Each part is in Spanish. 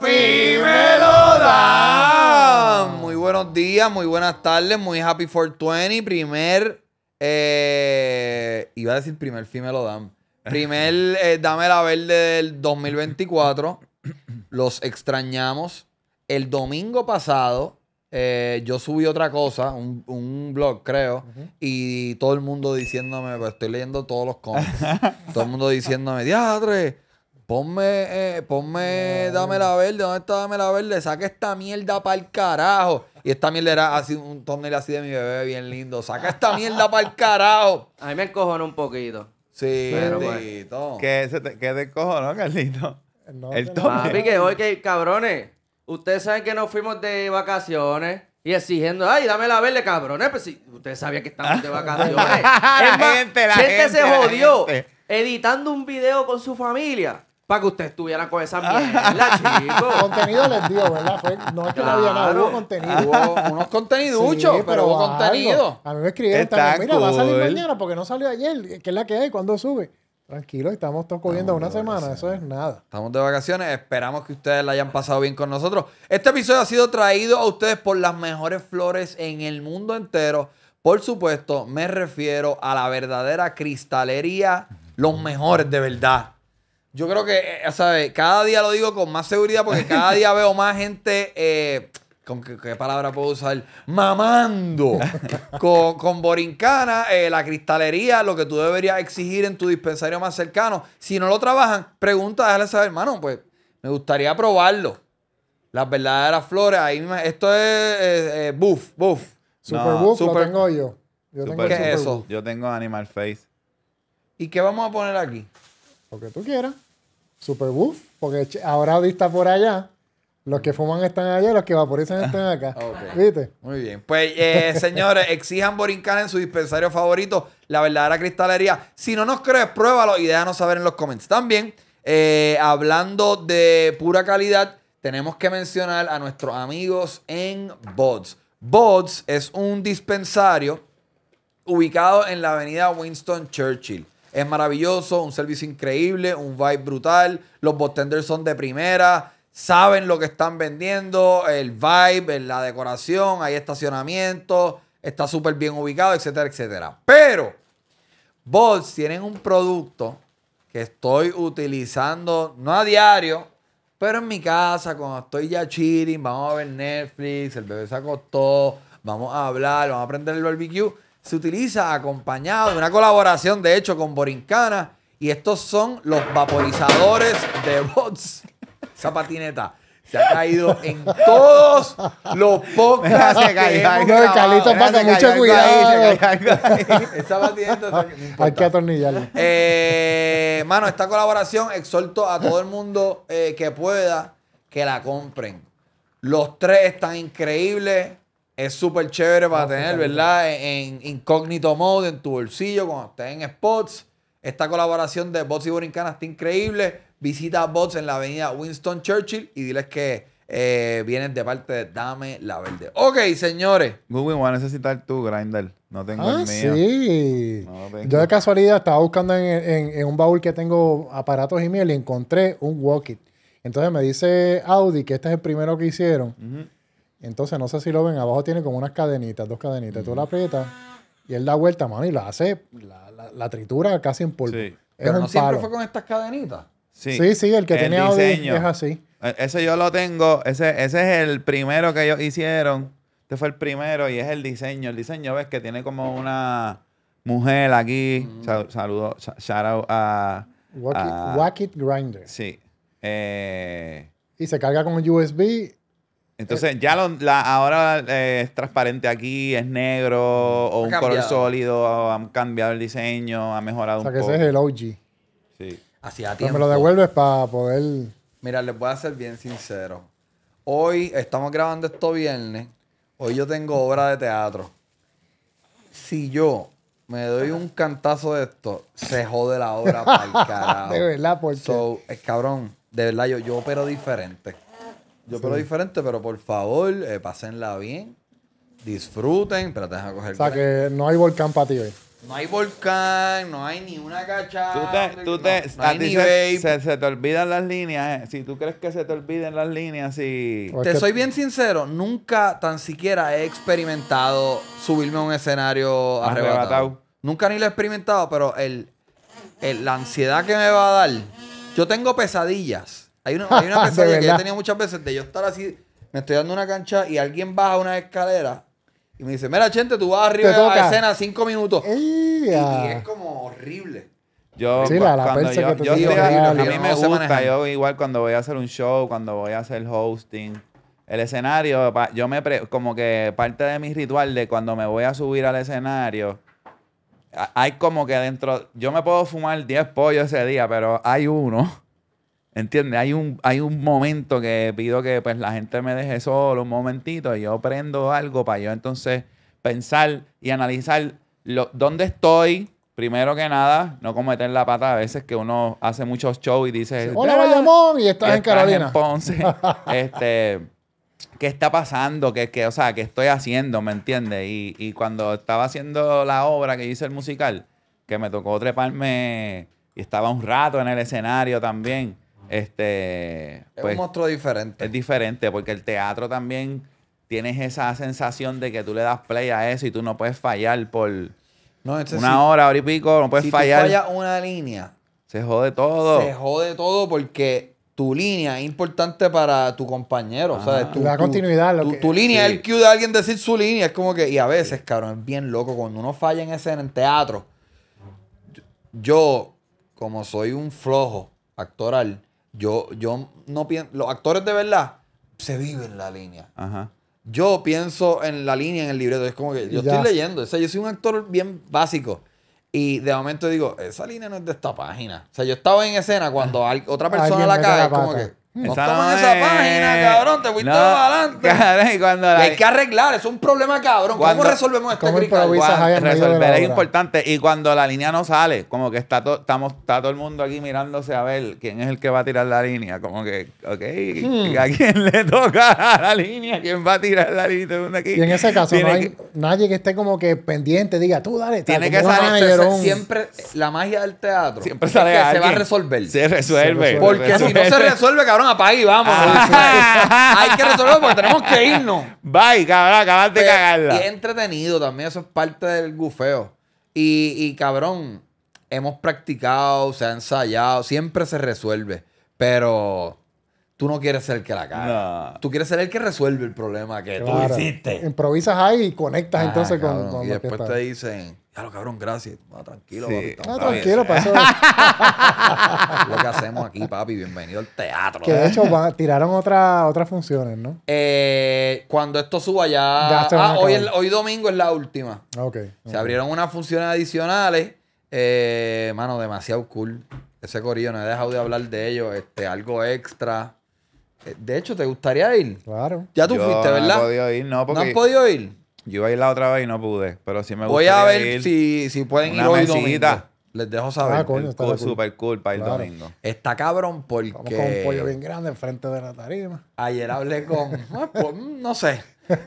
¡Fimelo Muy buenos días, muy buenas tardes, muy happy 420. Primer. Eh, iba a decir primer fin dan. Primer eh, Dame la Verde del 2024. Los extrañamos. El domingo pasado eh, yo subí otra cosa, un, blog, creo, y todo el mundo diciéndome, pues, estoy leyendo todos los cómics, todo el mundo diciéndome, diadre Ponme, eh, ponme, dame la verde, ¿dónde está dame la verde? Saca esta mierda para el carajo. Y esta mierda era así, un tonel así de mi bebé bien lindo. Saca esta mierda para el carajo. A mí me encojonó un poquito. Sí, bendito. ¿Qué, se te, qué te encojonó, Carlito? No, el que hoy que, cabrones, ustedes saben que nos fuimos de vacaciones. Y exigiendo, ay, dame la verde, cabrones. Pues si ustedes sabían que estamos de vacaciones. es gente, la gente, se jodió editando un video con su familia para que usted estuviera con esa mierda, chicos. Contenido les dio, ¿verdad? no es que no había nada, hubo contenido. Ah, hubo unos contenidos, pero, hubo contenido. A mí me escribieron también, mira, va a salir mañana porque no salió ayer. ¿Qué es la que hay? ¿Cuándo sube? Tranquilo, estamos todos viendo una semana, eso es nada. Estamos de vacaciones, esperamos que ustedes la hayan pasado bien con nosotros. Este episodio ha sido traído a ustedes por las mejores flores en el mundo entero. Por supuesto, me refiero a la verdadera cristalería, los mejores de verdad yo creo que, eh, ¿sabes? Eh, cada día lo digo con más seguridad porque cada día veo más gente. Eh, ¿Con qué, palabra puedo usar? Mamando. con, con Borincana, la cristalería, lo que tú deberías exigir en tu dispensario más cercano. Si no lo trabajan, pregunta, déjale saber, hermano, pues me gustaría probarlo. Las verdaderas flores, ahí Esto es buff, buff. Super buff lo tengo yo. eso? Yo tengo Animal Face. ¿Y qué vamos a poner aquí? lo que tú quieras. Super buff, porque ahora está por allá. Los que fuman están allá, los que vaporizan están acá. ¿Viste? Muy bien. Pues, eh, señores, exijan Borincana en su dispensario favorito, la verdadera cristalería. Si no nos crees, pruébalo y déjanos saber en los comentarios. También, eh, hablando de pura calidad, tenemos que mencionar a nuestros amigos en Bods. Bods es un dispensario ubicado en la avenida Winston Churchill es maravilloso, un servicio increíble, un vibe brutal, los botenders son de primera, saben lo que están vendiendo, el vibe, la decoración, hay estacionamiento, está súper bien ubicado, etcétera, etcétera. Pero Bots tienen un producto que estoy utilizando, no a diario, pero en mi casa, cuando estoy ya chilling, vamos a ver Netflix, el bebé se acostó, vamos a hablar, vamos a aprender el barbecue se utiliza acompañado de una colaboración, de hecho, con Borincana. Y estos son los vaporizadores de bots. Esa patineta se ha caído en todos los podcasts. Se cayó, Carlitos, pasa mucho cuidado. Esa patineta Hay que atornillarla. Eh, mano, esta colaboración exhorto a todo el mundo eh, que pueda que la compren. Los tres están increíbles es súper chévere para tener, ¿verdad? En, incógnito mode, en tu bolsillo, cuando estés en spots. Esta colaboración de Bots y Borincana está increíble. Visita Bots en la avenida Winston Churchill y diles que eh, vienen de parte de Dame la Verde. Ok, señores. Google voy a necesitar tu grinder. No tengo ah, Sí. Yo de casualidad estaba buscando en, un baúl que tengo aparatos y miel y encontré un walkie. Entonces me dice Audi que este es el primero que hicieron. Entonces, no sé si lo ven, abajo tiene como unas cadenitas, dos cadenitas. Tú la mm. aprietas y él da vuelta, mano, y la hace, la, tritura casi en polvo. Sí. no siempre fue con estas cadenitas. Sí, sí, el que tenía es así. E, ese yo lo tengo, ese, ese es el primero que ellos hicieron. Este fue el primero y es el diseño. El diseño, ves, que tiene como una mujer aquí. Mm. saludo, shout out a... Wackit Grinder. Sí. Eh, y se carga con USB entonces, eh, ya la, ahora eh, es transparente aquí, es negro mm. o un color sólido, han cambiado el diseño, ha mejorado un poco. O sea, que ese es el OG. Sí. Hacía Pero tiempo. me lo devuelves para poder... Mira, les voy a ser bien sincero. Hoy estamos grabando esto viernes. Hoy yo tengo obra de teatro. Si yo me doy un cantazo de esto, se jode la obra para el carajo. De verdad, porque... So, cabrón, de verdad, yo, yo opero diferente. Yo pero diferente, pero por favor, eh, pásenla bien. Disfruten, pero te dejan coger. O sea, que no hay volcán para ti hoy. No hay volcán, no hay ni una cachada. Tú te, tú te, se, te olvidan las líneas. Eh. Si tú crees que se te olviden las líneas, si. Te soy bien sincero, nunca tan siquiera he experimentado subirme a un escenario arrebatado. Nunca ni lo he experimentado, pero el, el, la ansiedad que me va a dar. Yo tengo pesadillas hay una, hay pesadilla que yo he tenido muchas veces de yo estar así, me estoy dando una cancha y alguien baja una escalera y me dice, mira, gente, tú vas arriba de la escena cinco minutos. Y, es como horrible. Yo, cuando a mí me gusta, yo igual cuando voy a hacer un show, cuando voy a hacer hosting, el escenario, yo me como que parte de mi ritual de cuando me voy a subir al escenario, hay como que dentro, yo me puedo fumar 10 pollos ese día, pero hay uno ¿Entiendes? Hay un, hay un momento que pido que pues, la gente me deje solo un momentito y yo prendo algo para yo entonces pensar y analizar dónde estoy, primero que nada, no cometer la pata a veces que uno hace muchos shows y dice... Hola, Bayamón, y estás, en Carolina. este, ¿Qué está pasando? ¿Qué, qué, o sea, ¿qué estoy haciendo? ¿Me entiendes? Y, y cuando estaba haciendo la obra que hice el musical, que me tocó treparme y estaba un rato en el escenario también este, es un pues, monstruo diferente. Es diferente porque el teatro también tienes esa sensación de que tú le das play a eso y tú no puedes fallar por una hora, hora y pico, no puedes fallar. Si falla una línea, se jode todo. Se jode todo porque tu línea es importante para tu compañero. O sea, Tu, continuidad. tu, línea es el cue de alguien decir su línea. Es como que, y a veces, cabrón, es bien loco cuando uno falla en ese en teatro. Yo, como soy un flojo actoral, yo, yo no pienso. Los actores de verdad se viven la línea. Yo pienso en la línea, en el libreto. Es como que yo estoy leyendo. O yo soy un actor bien básico. Y de momento digo, esa línea no es de esta página. O sea, yo estaba en escena cuando otra persona la cae, como que. No mm. estamos en esa página, cabrón. Te fuiste adelante. Hay que arreglar. Es un problema, cabrón. ¿Cómo resolvemos este Resolver es importante. Y cuando la línea no sale, como que está, estamos, está todo el mundo aquí mirándose a ver quién es el que va a tirar la línea. Como que, ok, hmm. ¿a quién le toca la línea? ¿Quién va a tirar la línea? Aquí? Y en ese caso, no hay nadie que esté como que pendiente. Diga, tú dale. Tiene que salir. Siempre, eh, la magia del teatro. Siempre sale se va a resolver. Se resuelve. Porque si no se resuelve, cabrón vamos. Ah. Pues, hay que resolverlo porque tenemos que irnos. Bye, cabrón, Acabaste de pues, cagarla. Y entretenido también, eso es parte del gufeo. Y, y cabrón, hemos practicado, se ha ensayado, siempre se resuelve. Pero tú no quieres ser el que la caga. Tú quieres ser el que resuelve el problema que tú hiciste. Improvisas ahí y conectas ah, entonces con, con Y después te dicen ya lo cabrón, gracias. No, tranquilo, sí. papi. No, tranquilo, pasó. lo que hacemos aquí, papi. Bienvenido al teatro. Que de hecho tiraron otras funciones, ¿no? Eh, cuando esto suba ya. ah, hoy, hoy domingo es la última. Okay, Se abrieron unas funciones adicionales. Eh, mano, demasiado cool. Ese corillo, no he dejado de hablar de ellos. Este, algo extra. Eh, de hecho, ¿te gustaría ir? Claro. Ya tú fuiste, ¿verdad? No he podido ir, no, porque... ¿No has podido ir? Yo iba a ir la otra vez y no pude, pero sí me Voy a ver si, pueden ir hoy domingo. Les dejo ah, saber. Ah, super cool para el domingo. Está cabrón porque... con un pollo bien grande enfrente de la tarima. Ayer hablé con. Ah, pues, no sé.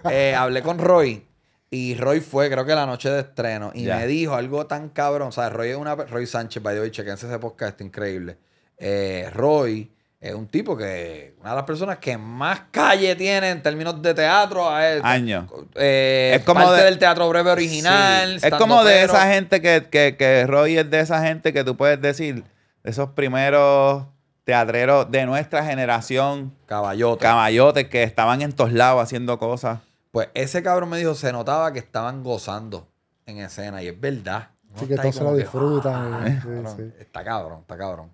Eh, hablé con Roy. Y Roy fue, creo que la noche de estreno. Y me dijo algo tan cabrón. O sea, Roy es una. Roy Sánchez, by the way, chequense ese podcast, increíble. Eh, Roy es un tipo que una de las personas que más calle tiene en términos de teatro es, eh, es como parte del teatro breve original es como de esa gente que, que, que Roy es de esa gente que tú puedes decir esos primeros teatreros de nuestra generación caballotes caballotes que estaban en todos lados haciendo cosas pues ese cabrón me dijo se notaba que estaban gozando en escena y es verdad sí que todos se lo disfrutan ah, está cabrón está cabrón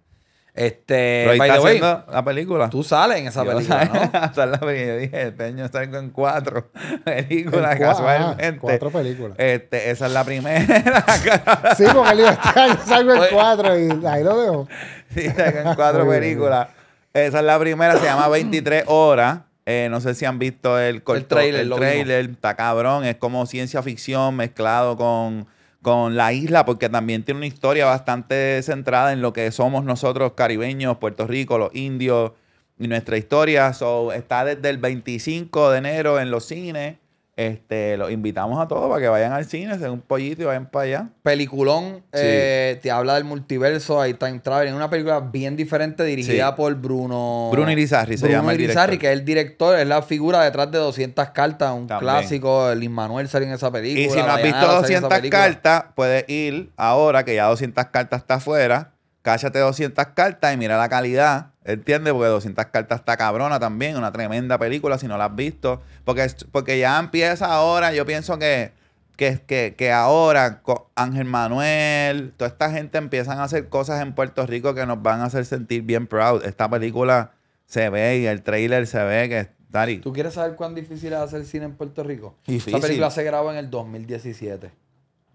este, Pero haciendo la película. Tú sales en esa película, ¿no? la Yo dije, este salgo en cuatro películas casualmente. Ah, cuatro películas. Este, esa es la primera. sí, porque el este salgo en cuatro y ahí lo veo. Sí, salgo en cuatro películas. Esa es la primera, se llama 23 horas. Eh, no sé si han visto el, el trailer. El trailer, está cabrón. Es como ciencia ficción mezclado con con la isla, porque también tiene una historia bastante centrada en lo que somos nosotros caribeños, Puerto Rico, los indios y nuestra historia. So, está desde el 25 de enero en los cines este, los invitamos a todos para que vayan al cine, se den un pollito y vayan para allá. Peliculón, eh, te habla del multiverso, ahí hay Time es una película bien diferente dirigida por Bruno... Bruno Irizarry se Bruno llama que es el director, es la figura detrás de 200 cartas, un clásico, el Manuel salió en esa película. Y si no has visto 200 cartas, puedes ir ahora, que ya 200 cartas está afuera, cállate 200 cartas y mira la calidad ¿Entiendes? Porque 200 cartas está cabrona también, una tremenda película si no la has visto. Porque, porque ya empieza ahora, yo pienso que, que, que, ahora Ángel Manuel, toda esta gente empiezan a hacer cosas en Puerto Rico que nos van a hacer sentir bien proud. Esta película se ve y el trailer se ve que Dari. ¿Tú quieres saber cuán difícil es hacer cine en Puerto Rico? Esta película se grabó en el 2017.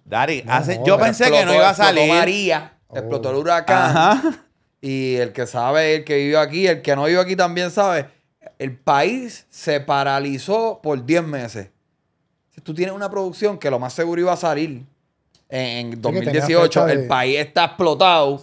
Dari, yo pensé que no iba a salir. María, explotó el huracán. Ajá. Y el que sabe, el que vive aquí, el que no vive aquí también sabe. El país se paralizó por 10 meses. Si tú tienes una producción que lo más seguro iba a salir en 2018, el país está explotado.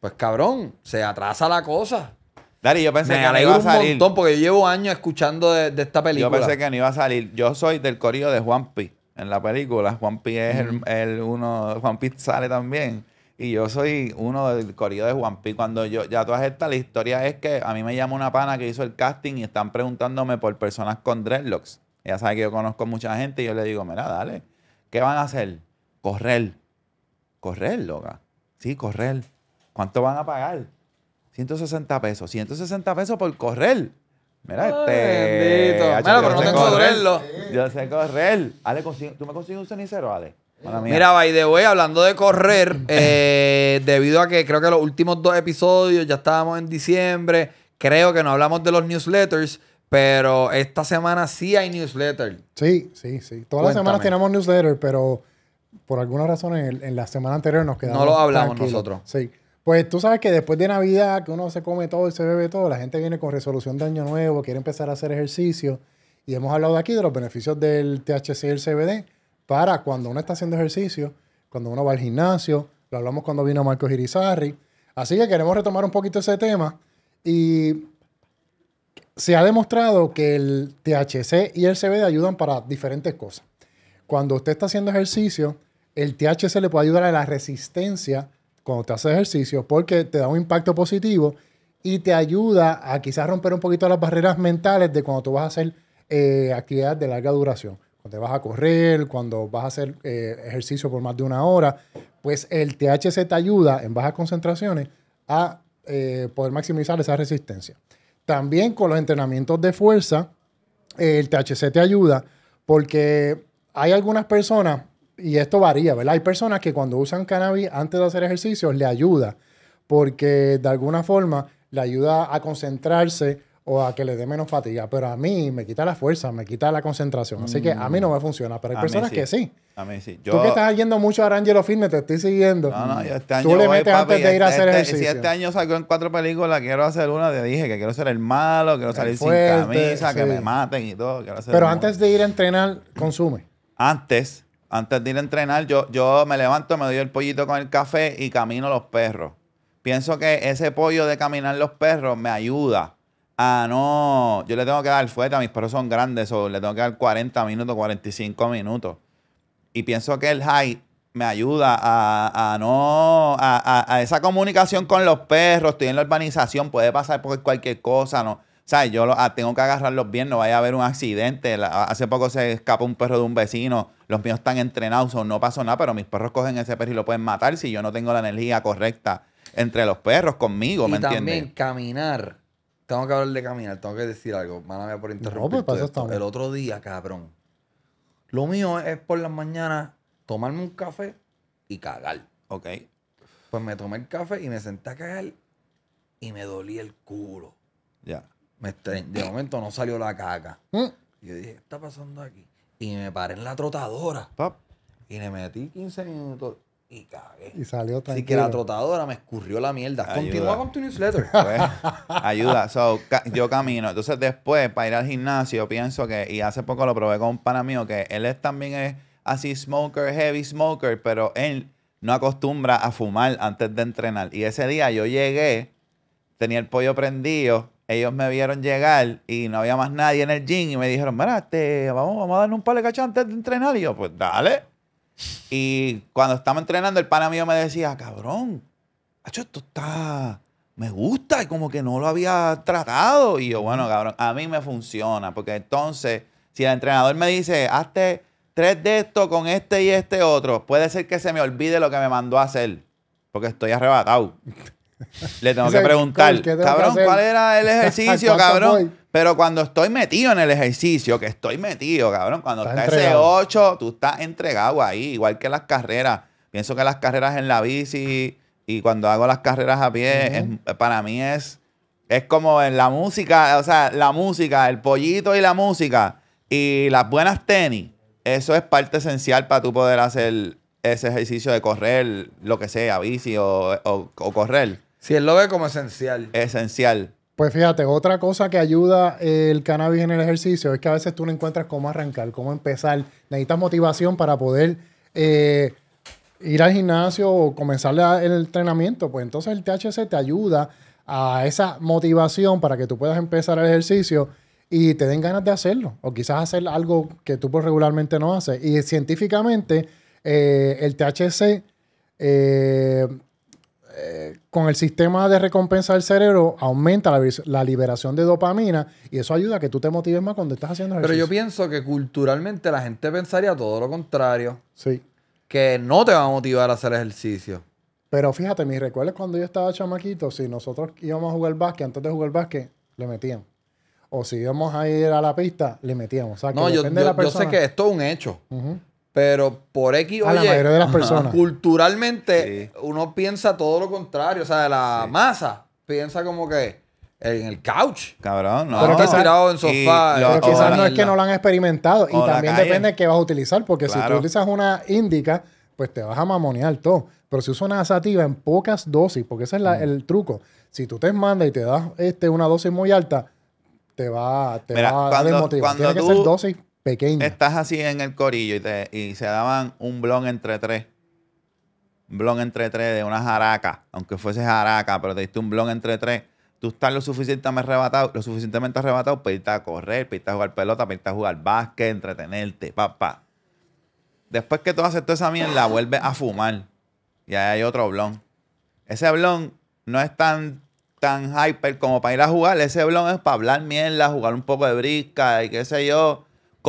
Pues cabrón, se atrasa la cosa. Dari, yo pensé que no iba a salir. un montón porque yo llevo años escuchando de, esta película. Yo pensé que no iba a salir. Yo soy del corillo de Juan Pi En la película, Juan P es el, uno. Juan Pi sale también. Y yo soy uno del corrido de Juan P. Cuando yo, ya todas estas, la historia es que a mí me llama una pana que hizo el casting y están preguntándome por personas con dreadlocks. ya sabe que yo conozco mucha gente y yo le digo, mira, dale, ¿qué van a hacer? Correr. Correr, loca. Sí, correr. ¿Cuánto van a pagar? 160 pesos. 160 pesos por correr. Mira, este. Bendito. pero no tengo correr. Yo sé correr. Ale, ¿tú me consigues un cenicero, Ale? Mira, by the hablando de correr, eh, debido a que creo que los últimos dos episodios ya estábamos en diciembre, creo que no hablamos de los newsletters, pero esta semana sí hay newsletters. Sí, sí, sí. Todas las semanas tenemos newsletter, pero por alguna razón en, la semana anterior nos quedamos. No lo hablamos nosotros. Sí. Pues tú sabes que después de Navidad, que uno se come todo y se bebe todo, la gente viene con resolución de año nuevo, quiere empezar a hacer ejercicio. Y hemos hablado aquí de los beneficios del THC y el CBD para cuando uno está haciendo ejercicio, cuando uno va al gimnasio, lo hablamos cuando vino Marco Girizarri. Así que queremos retomar un poquito ese tema y se ha demostrado que el THC y el CBD ayudan para diferentes cosas. Cuando usted está haciendo ejercicio, el THC le puede ayudar a la resistencia cuando te hace ejercicio porque te da un impacto positivo y te ayuda a quizás romper un poquito las barreras mentales de cuando tú vas a hacer eh, actividades de larga duración te vas a correr, cuando vas a hacer eh, ejercicio por más de una hora, pues el THC te ayuda en bajas concentraciones a eh, poder maximizar esa resistencia. También con los entrenamientos de fuerza, eh, el THC te ayuda porque hay algunas personas, y esto varía, ¿verdad? Hay personas que cuando usan cannabis antes de hacer ejercicios le ayuda porque de alguna forma le ayuda a concentrarse, o a que le dé menos fatiga, pero a mí me quita la fuerza, me quita la concentración. Así que a mí no me mm. funciona, pero hay personas que sí. A mí sí. Tú que estás yendo mucho a Arangelo Fitness, te estoy siguiendo. No, no, yo este Tú le metes antes de ir a este, hacer este, ejercicio. Si este año salió en cuatro películas, quiero hacer una, te dije que quiero ser el malo, quiero salir sin camisa, que me maten y todo. pero antes de ir a entrenar, consume. Antes, antes de ir a entrenar, yo, yo me levanto, me doy el pollito con el café y camino los perros. Pienso que ese pollo de caminar los perros me ayuda Ah, no, yo le tengo que dar fuerte, mis perros son grandes, o le tengo que dar 40 minutos, 45 minutos. Y pienso que el high me ayuda a, no, a, esa comunicación con los perros, estoy en la urbanización, puede pasar por cualquier cosa, ¿no? O sea, yo lo, ah, tengo que agarrarlos bien, no vaya a haber un accidente. hace poco se escapó un perro de un vecino, los míos están entrenados, no pasó nada, pero mis perros cogen ese perro y lo pueden matar si yo no tengo la energía correcta entre los perros conmigo, ¿me entiendes? también caminar. Tengo que hablar de caminar, tengo que decir algo. Mala por pues, interrumpir. El otro día, cabrón. Lo mío es por las mañanas tomarme un café y cagar. Ok. Pues me tomé el café y me senté a cagar y me dolía el culo. Ya. De momento no salió la caca. Mm. yo dije, ¿qué está pasando aquí? Y me paré en la trotadora. Y me metí 15 minutos y cagué. Y salió Así que la trotadora me escurrió la mierda. Continúa con tu newsletter. Pues, ayuda. yo camino. Entonces, después, para ir al gimnasio, pienso que, y hace poco lo probé con un pana mío, que él es, también es así smoker, heavy smoker, pero él no acostumbra a fumar antes de entrenar. Y ese día yo llegué, tenía el pollo prendido, ellos me vieron llegar y no había más nadie en el gym y me dijeron, mira, este, vamos, vamos a darle un par de cachas antes de entrenar. Y yo, pues dale. Y cuando estaba entrenando, el pana mío me decía, cabrón, esto está. Me gusta y como que no lo había tratado. Y yo, bueno, cabrón, a mí me funciona. Porque entonces, si el entrenador me dice, hazte tres de estos con este y este otro, puede ser que se me olvide lo que me mandó a hacer. Porque estoy arrebatado. Le tengo que preguntar, cabrón, ¿cuál era el ejercicio, cabrón? Pero cuando estoy metido en el ejercicio, que estoy metido, cabrón, cuando está, ese 8, tú estás entregado ahí, igual que las carreras. Pienso que las carreras en la bici y cuando hago las carreras a pie, para mí es, es como en la música, o sea, la música, el pollito y la música y las buenas tenis. Eso es parte esencial para tú poder hacer ese ejercicio de correr, lo que sea, bici o, o correr. Si él lo ve como esencial. Esencial. Pues fíjate, otra cosa que ayuda eh, el cannabis en el ejercicio es que a veces tú no encuentras cómo arrancar, cómo empezar. Necesitas motivación para poder eh, ir al gimnasio o comenzar el entrenamiento. Pues entonces el THC te ayuda a esa motivación para que tú puedas empezar el ejercicio y te den ganas de hacerlo. O quizás hacer algo que tú regularmente no haces. Y científicamente, eh, el THC eh, con el sistema de recompensa del cerebro aumenta la, liberación de dopamina y eso ayuda a que tú te motives más cuando estás haciendo ejercicio. Pero yo pienso que culturalmente la gente pensaría todo lo contrario. Sí. Que no te va a motivar a hacer ejercicio. Pero fíjate, mis recuerdos cuando yo estaba chamaquito, si nosotros íbamos a jugar básquet, antes de jugar básquet, le metíamos. O si íbamos a ir a la pista, le metíamos. no, yo, la sé que esto es un hecho. Pero por X o Y, culturalmente uno piensa todo lo contrario. O sea, la masa piensa como que en el couch. Cabrón, no. Pero no. tirado en sofá. quizás no es que no lo han experimentado. y también depende de qué vas a utilizar. Porque si tú utilizas una índica, pues te vas a mamonear todo. Pero si usas una asativa en pocas dosis, porque ese es mm. el truco. Si tú te mandas y te das este, una dosis muy alta, te va, te va a desmotivar. Tiene que ser dosis Estás así en el corillo y, te, y se daban un blon entre tres. Un blon entre tres de una jaraca, aunque fuese jaraca, pero te diste un blon entre tres. Tú estás lo suficientemente arrebatado, lo suficientemente arrebatado para irte a correr, para irte a jugar pelota, para irte a jugar básquet, entretenerte, papá. Después que tú haces toda esa mierda, vuelves a fumar. Y ahí hay otro blon. Ese blon no es tan tan hyper como para ir a jugar. Ese blon es para hablar mierda, jugar un poco de brisca y qué sé yo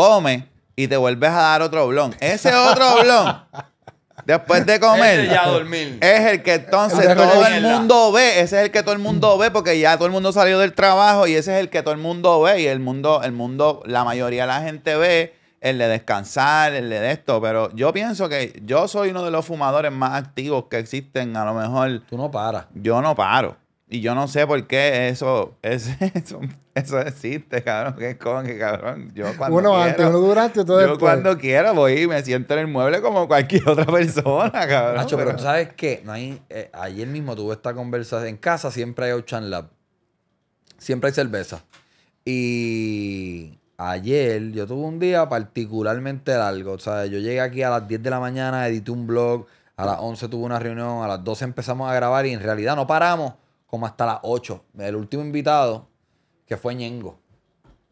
come y te vuelves a dar otro blon. Ese otro blon, después de comer, ya dormir. es el que entonces todo el mundo ve. Ese es el que todo el mundo ve porque ya todo el mundo salió del trabajo y ese es el que todo el mundo ve. Y el mundo, el mundo, la mayoría de la gente ve el de descansar, el de esto, pero yo pienso que yo soy uno de los fumadores más activos que existen, a lo mejor. Tú no paras. Yo no paro. Y yo no sé por qué eso, es, eso eso existe, cabrón. ¿Qué es con que, cabrón. Yo cuando uno antes, uno durante, todo Yo cuando quiero voy y me siento en el mueble como cualquier otra persona, cabrón. Nacho, pero, tú ¿sabes qué? hay, eh, ayer mismo tuve esta conversación. En casa siempre hay Ocean Siempre hay cerveza. Y ayer yo tuve un día particularmente largo. O sea, yo llegué aquí a las 10 de la mañana, edité un blog. A las 11 tuve una reunión, a las 12 empezamos a grabar y en realidad no paramos como hasta las 8. El último invitado, que fue Ñengo.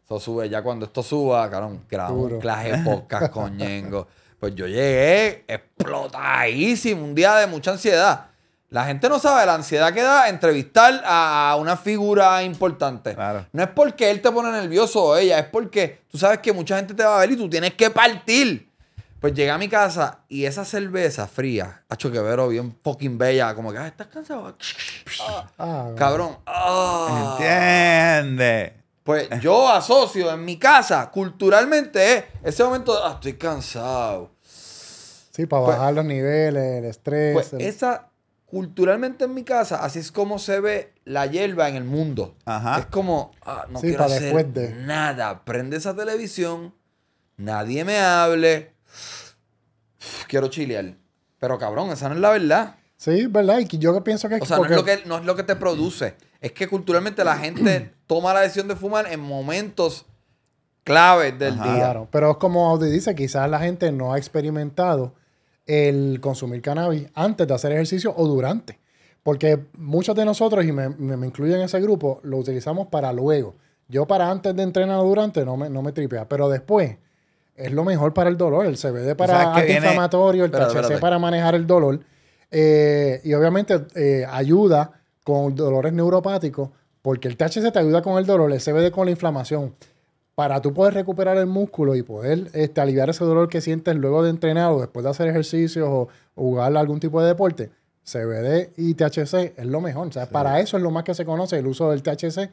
Eso sube, ya cuando esto suba, carón, grabamos un podcast con Ñengo. Pues yo llegué explotadísimo, un día de mucha ansiedad. La gente no sabe la ansiedad que da entrevistar a una figura importante. No es porque él te pone nervioso o ella, es porque tú sabes que mucha gente te va a ver y tú tienes que partir. Pues llegué a mi casa y esa cerveza fría, hecho que vero bien fucking bella, como que, ah, estás cansado. Ah. Ah, Cabrón. Ah. Entiende. Pues yo asocio en mi casa, culturalmente, ese momento, ah, estoy cansado. Sí, para pues bajar los niveles, el estrés. Pues esa, culturalmente en mi casa, así es como se ve la hierba en el mundo. Ajá. Es como, ah, no quiero hacer nada. Prende esa televisión, nadie me hable quiero chilear. Pero cabrón, esa no es la verdad. Sí, verdad. Y yo pienso que es O sea, no, es lo que, no es lo que te produce. Es que culturalmente la gente toma la decisión de fumar en momentos claves del día. Claro, pero es como Audi dice, quizás la gente no ha experimentado el consumir cannabis antes de hacer ejercicio o durante. Porque muchos de nosotros, y me, me, incluyo en ese grupo, lo utilizamos para luego. Yo para antes de entrenar o durante no no me tripea, pero después es lo mejor para el dolor. El CBD para antiinflamatorio, el THC para manejar el dolor. Eh, y obviamente eh, ayuda con dolores neuropáticos, porque el THC te ayuda con el dolor, el CBD con la inflamación. Para tú poder recuperar el músculo y poder este, aliviar ese dolor que sientes luego de entrenar o después de hacer ejercicios o, jugar algún tipo de deporte, CBD y THC es lo mejor. O sea, para eso es lo más que se conoce el uso del THC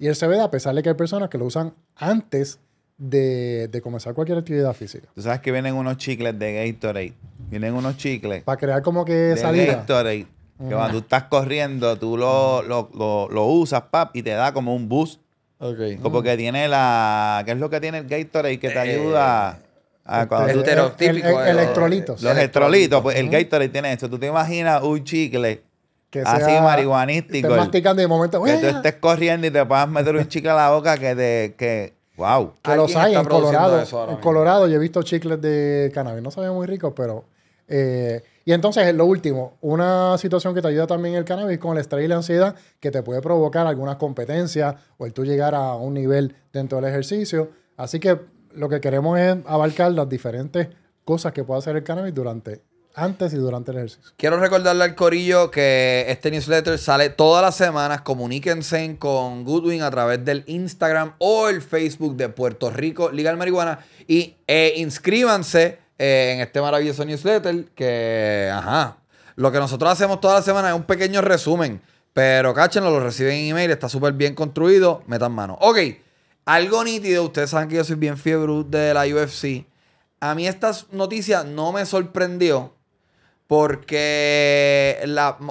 y el CBD, a pesar de que hay personas que lo usan antes de, comenzar cualquier actividad física. Tú sabes que vienen unos chicles de Gatorade. Vienen unos chicles. Para crear como que de Gatorade. Que cuando tú estás corriendo, tú lo, usas, pap, y te da como un boost. Ok. Como que tiene la. ¿Qué es lo que tiene el Gatorade que te eh, ayuda? A el, tú, el, el, electrolitos. Los electrolitos. Pues el Gatorade tiene eso. Tú te imaginas un chicle que así marihuanístico. Te masticando de momento. Que tú estés corriendo y te puedas meter un chicle a la boca que te. Que, Wow. Que los hay en Colorado. En Colorado yo he visto chicles de cannabis. No sabía muy rico, pero. Eh, y entonces, lo último, una situación que te ayuda también el cannabis con el estrés y la ansiedad, que te puede provocar algunas competencias o el tú llegar a un nivel dentro del ejercicio. Así que lo que queremos es abarcar las diferentes cosas que puede hacer el cannabis durante antes y durante el ejercicio. Quiero recordarle al Corillo que este newsletter sale todas las semanas. Comuníquense con Goodwin a través del Instagram o el Facebook de Puerto Rico Legal Marihuana y eh, inscríbanse eh, en este maravilloso newsletter que, ajá, lo que nosotros hacemos todas las semanas es un pequeño resumen, pero cáchenlo, lo reciben en email, está súper bien construido, metan mano. Ok, algo nítido, ustedes saben que yo soy bien fiebre de la UFC. A mí esta noticia no me sorprendió, porque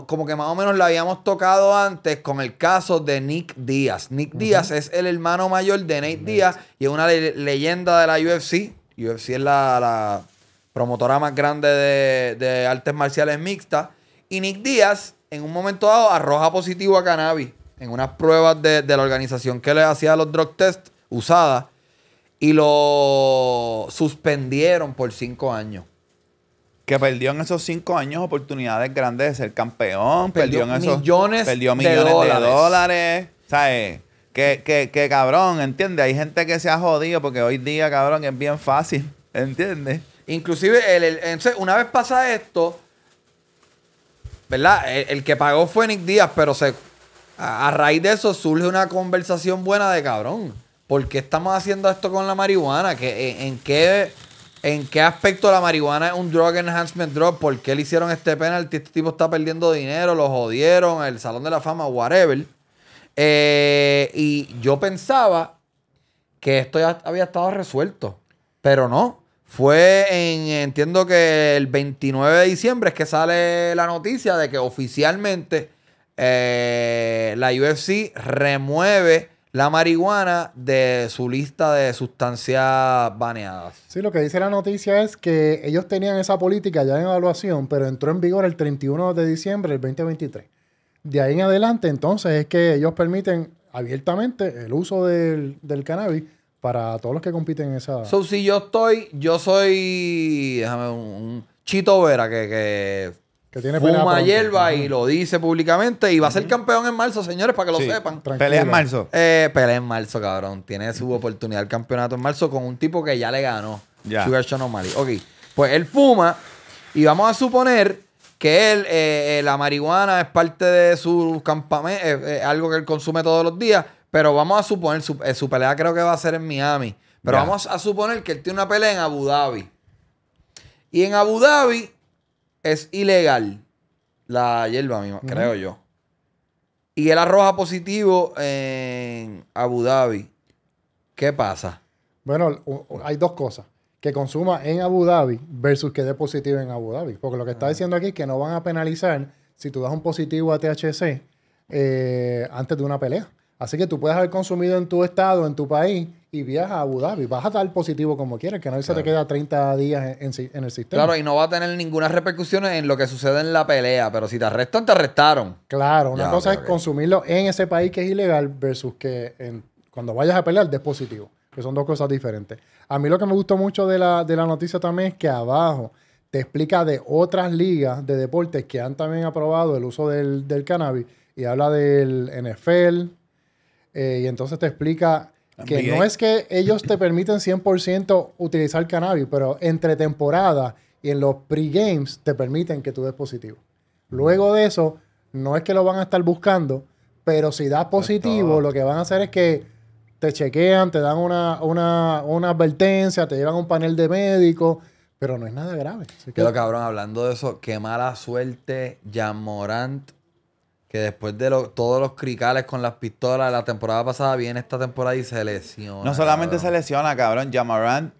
como que más o menos la habíamos tocado antes con el caso de Nick Díaz. Nick Díaz es el hermano mayor de Nate Díaz y es una leyenda de la UFC. UFC es la, promotora más grande de, artes marciales mixtas. Y Nick Díaz, en un momento dado, arroja positivo a cannabis en unas pruebas de, la organización que le hacía los drug tests usadas y lo suspendieron por cinco años que perdió en esos cinco años oportunidades grandes de ser campeón, perdió, en esos, millones, de dólares. Que, cabrón, ¿entiendes? Hay gente que se ha jodido porque hoy día, cabrón, es bien fácil, ¿entiendes? Inclusive, una vez pasa esto, ¿verdad? El, que pagó fue Nick Díaz, pero se, a, raíz de eso surge una conversación buena de cabrón. ¿Por qué estamos haciendo esto con la marihuana? que en qué ¿En qué aspecto la marihuana es un drug enhancement Drop? ¿Por qué le hicieron este penalti? Este tipo está perdiendo dinero, lo jodieron, el Salón de la Fama, whatever. Eh, y yo pensaba que esto ya había estado resuelto, pero no. Fue en, entiendo que el 29 de diciembre es que sale la noticia de que oficialmente eh, la UFC remueve la marihuana de su lista de sustancias baneadas. Sí, lo que dice la noticia es que ellos tenían esa política ya en evaluación, pero entró en vigor el 31 de diciembre del 2023. De ahí en adelante, entonces, es que ellos permiten abiertamente el uso del, cannabis para todos los que compiten en esa... So, si yo estoy, yo soy, déjame, un, chito vera que Fuma hierba y lo dice públicamente. Y va a ser campeón en marzo, señores, para que lo sepan. Pelea en marzo. Eh, pelea en marzo, cabrón. Tiene su oportunidad el campeonato en marzo con un tipo que ya le ganó. Sugar Sean O'Malley. Ok. Pues él fuma y vamos a suponer que él, eh, eh, la marihuana es parte de su campamento, eh, algo que él consume todos los días. Pero vamos a suponer, su, su pelea creo que va a ser en Miami. Pero vamos a suponer que él tiene una pelea en Abu Dhabi. Y en Abu Dhabi, es ilegal la hierba misma, creo yo. Y él arroja positivo en Abu Dhabi. ¿Qué pasa? Bueno, hay dos cosas. Que consuma en Abu Dhabi versus que dé positivo en Abu Dhabi. Porque lo que está ah. diciendo aquí es que no van a penalizar si tú das un positivo a THC eh, antes de una pelea. Así que tú puedes haber consumido en tu estado, en tu país, y viajas a Abu Dhabi. Vas a dar positivo como quieras, que no se te queda 30 días en, el sistema. Claro, y no va a tener ninguna repercusión en lo que sucede en la pelea, pero si te arrestan, te arrestaron. Claro, una cosa es consumirlo en ese país que es ilegal versus que cuando vayas a pelear des positivo, que son dos cosas diferentes. A mí lo que me gustó mucho de la, de la noticia también es que abajo te explica de otras ligas de deportes que han también aprobado el uso del, del cannabis y habla del NFL, eh, y entonces te explica que no es que ellos te permiten 100% utilizar cannabis, pero entre temporada y en los pre-games te permiten que tú des positivo. Luego de eso, no es que lo van a estar buscando, pero si das positivo, lo que van a hacer es que te chequean, te dan una, advertencia, te llevan un panel de médicos, pero no es nada grave. que... Pero cabrón, hablando de eso, qué mala suerte Jan Morant que después de todos los cricales con las pistolas la temporada pasada, viene esta temporada y se lesiona. No solamente se lesiona, cabrón. Jamarán,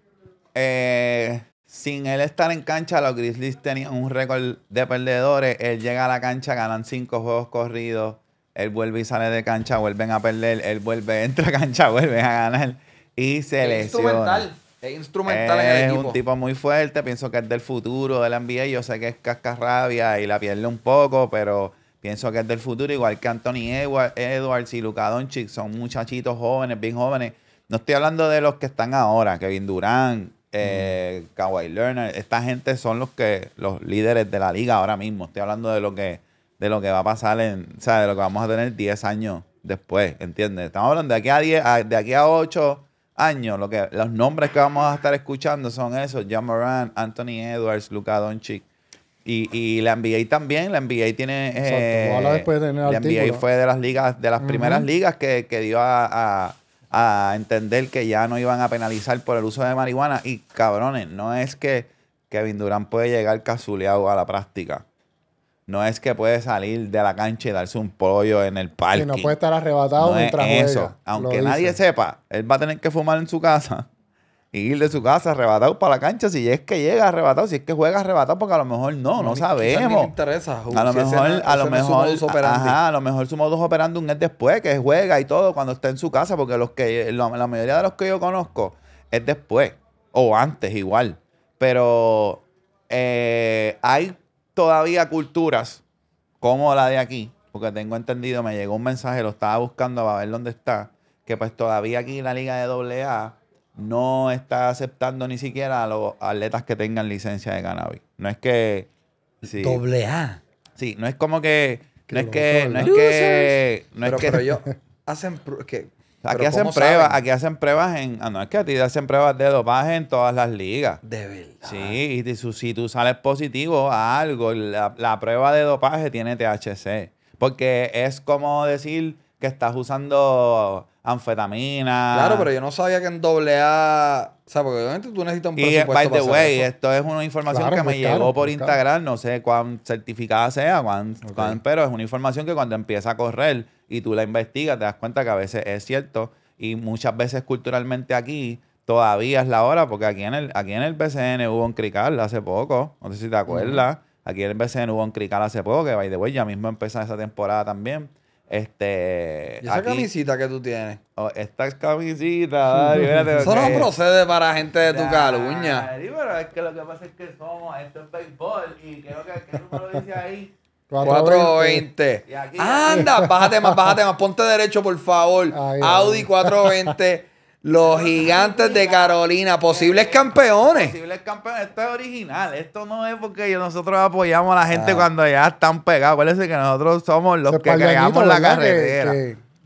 eh, sin él estar en cancha, los Grizzlies tenían un récord de perdedores. Él llega a la cancha, ganan cinco juegos corridos. Él vuelve y sale de cancha, vuelven a perder. Él vuelve, entra a cancha, vuelven a ganar. Y se es lesiona. Instrumental. Es instrumental en el equipo. Es un tipo muy fuerte. Pienso que es del futuro de la NBA. Yo sé que es cascarrabia y la pierde un poco, pero Pienso que es del futuro, igual que Anthony Edwards y Luka Doncic, son muchachitos jóvenes, bien jóvenes. No estoy hablando de los que están ahora, Kevin Durant, eh, Kawhi Leonard. Esta gente son los que los líderes de la liga ahora mismo. Estoy hablando de lo que de lo que va a pasar en, o sea, de lo que vamos a tener 10 años después, ¿entiendes? Estamos hablando de aquí a 10, de aquí a 8 años, lo que los nombres que vamos a estar escuchando son esos, John Moran, Anthony Edwards, Luca Doncic. Y, y la NBA también, la NBA tiene... Eh, la fue de las ligas, de las primeras ligas que, dio a, entender que ya no iban a penalizar por el uso de marihuana. Y cabrones, no es que Kevin Durant puede llegar casuleado a la práctica. No es que puede salir de la cancha y darse un pollo en el parque. no puede estar arrebatado mientras es eso. Aunque nadie sepa, él va a tener que fumar en su casa ir de su casa arrebatado para la cancha si es que llega arrebatado, si es que juega arrebatado, porque a lo mejor no, no, sabemos. a lo mejor, a lo mejor, ajá, a lo mejor su modus operandum es después que juega y todo cuando está en su casa, porque los que la, mayoría de los que yo conozco es después o antes igual, pero eh, hay todavía culturas como la de aquí, porque tengo entendido, me llegó un mensaje, lo estaba buscando a ver dónde está, que pues todavía aquí en la liga de AA no está aceptando ni siquiera a los atletas que tengan licencia de cannabis. No es que. Sí. Doble A. Sí, no es como que. no es que. No es que. No es que. hacen. Que, aquí hacen pruebas, aquí hacen pruebas en. Ah, no, es que a ti hacen pruebas de dopaje en todas las ligas. De verdad. Sí, y si, si tú sales positivo a algo, la, la prueba de dopaje tiene THC. Porque es como decir que estás usando anfetamina. Claro, pero yo no sabía que en A, O sea, porque obviamente tú necesitas un presupuesto. Y by the way, esto es una información que me llegó por Instagram, no sé cuán certificada sea, cuán, pero es una información que cuando empieza a correr y tú la investigas, te das cuenta que a veces es cierto. Y muchas veces culturalmente aquí todavía es la hora, porque aquí en el, aquí en el BCN hubo un crical hace poco, no sé si te acuerdas. Aquí en el BCN hubo un crical hace poco, que by the way, ya mismo empieza esa temporada también. Este. ¿Y esa aquí, camisita que tú tienes? Oh, esta camisita, Dari, Eso no procede para gente de tu Dari, caluña. Pero es que lo que pasa es que somos, esto es béisbol y creo que, ¿qué número dice ahí? 420. 420. Aquí, Anda, bájate más, bájate más, ponte derecho, por favor. Audi 420. Los gigantes de Carolina, posibles campeones. Posibles campeones. Esto es original. Esto no es porque nosotros apoyamos a la gente ah. cuando ya están pegados. Acuérdense que nosotros somos los que creamos la carretera.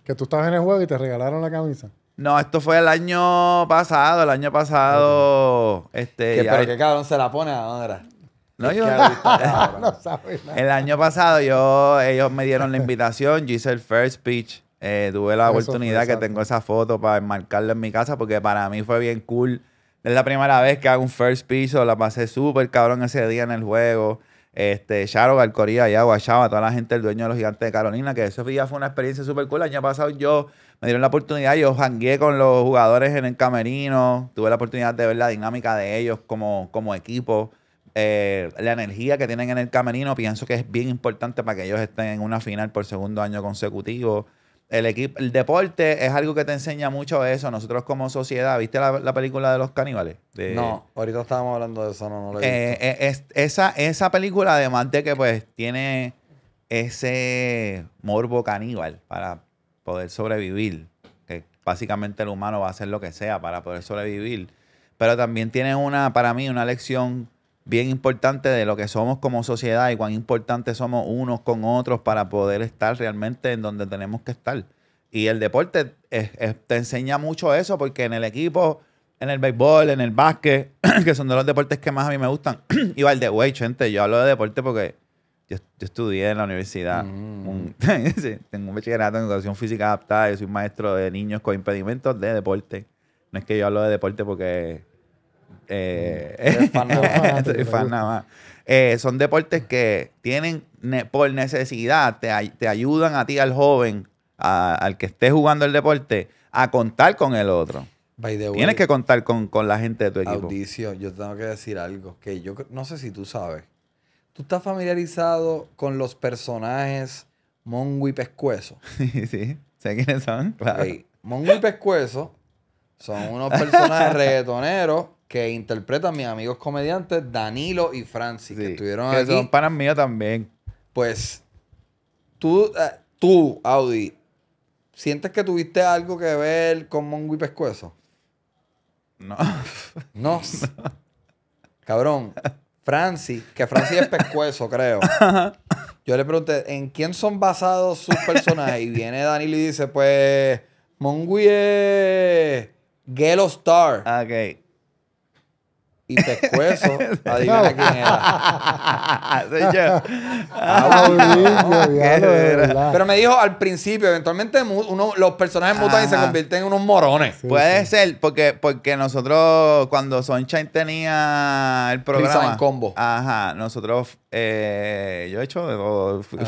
Que, tú estabas en el juego y te regalaron la camisa. No, esto fue el año pasado. El año pasado. Este, pero qué cabrón se la pone a dónde era? No, yo. no sabes El año pasado yo, ellos me dieron la invitación. Yo hice el first pitch eh, tuve la oportunidad que tengo esa foto para enmarcarla en mi casa porque para mí fue bien cool. Es la primera vez que hago un first piso, la pasé súper cabrón ese día en el juego. Este, Sharo, Galcoría, Yago, Chava, toda la gente, el dueño de los gigantes de Carolina, que eso ya fue una experiencia súper cool. El año pasado yo me dieron la oportunidad, yo jangué con los jugadores en el camerino, tuve la oportunidad de ver la dinámica de ellos como, como equipo. Eh, la energía que tienen en el camerino, pienso que es bien importante para que ellos estén en una final por segundo año consecutivo el, el deporte es algo que te enseña mucho eso. Nosotros como sociedad, ¿viste la, película de los caníbales? no, ahorita estábamos hablando de eso, no, no he eh, visto. Eh, esa, esa película, además de que pues tiene ese morbo caníbal para poder sobrevivir, que básicamente el humano va a hacer lo que sea para poder sobrevivir, pero también tiene una, para mí, una lección bien importante de lo que somos como sociedad y cuán importante somos unos con otros para poder estar realmente en donde tenemos que estar. Y el deporte te enseña mucho eso porque en el equipo, en el béisbol, en el básquet, que son de los deportes que más a mí me gustan, y el de way, gente, yo hablo de deporte porque yo, estudié en la universidad, mm. tengo un bachillerato en educación física adaptada, yo soy maestro de niños con impedimentos de deporte. No es que yo hablo de deporte porque eh, eh, son deportes que tienen por necesidad, te, ayudan a ti, al joven, al que esté jugando el deporte, a contar con el otro. Tienes que contar con, la gente de tu equipo. Audicio, yo tengo que decir algo que yo no sé si tú sabes. ¿Tú estás familiarizado con los personajes Mongo y Pescuezo? sí, sí. Sé quiénes son, y Pescuezo son unos personajes reggaetoneros que interpretan mis amigos comediantes Danilo y Francis, que estuvieron que son panas míos también. Pues, tú, eh, tú, Audi, ¿sientes que tuviste algo que ver con Mongo y Pescuezo? No. no. Cabrón, Francis, que Francis es pescuezo, creo. Yo le pregunté, ¿en quién son basados sus personajes? Y viene Danilo y dice, pues, Mongui es Gelo Star. Ah, ok y para Adivina quién era. Pero me dijo al principio, eventualmente uno, los personajes mutan y se convierten en unos morones. Puede ser, porque, porque nosotros, cuando Sunshine tenía el programa. combo. Ajá, nosotros, eh, yo he hecho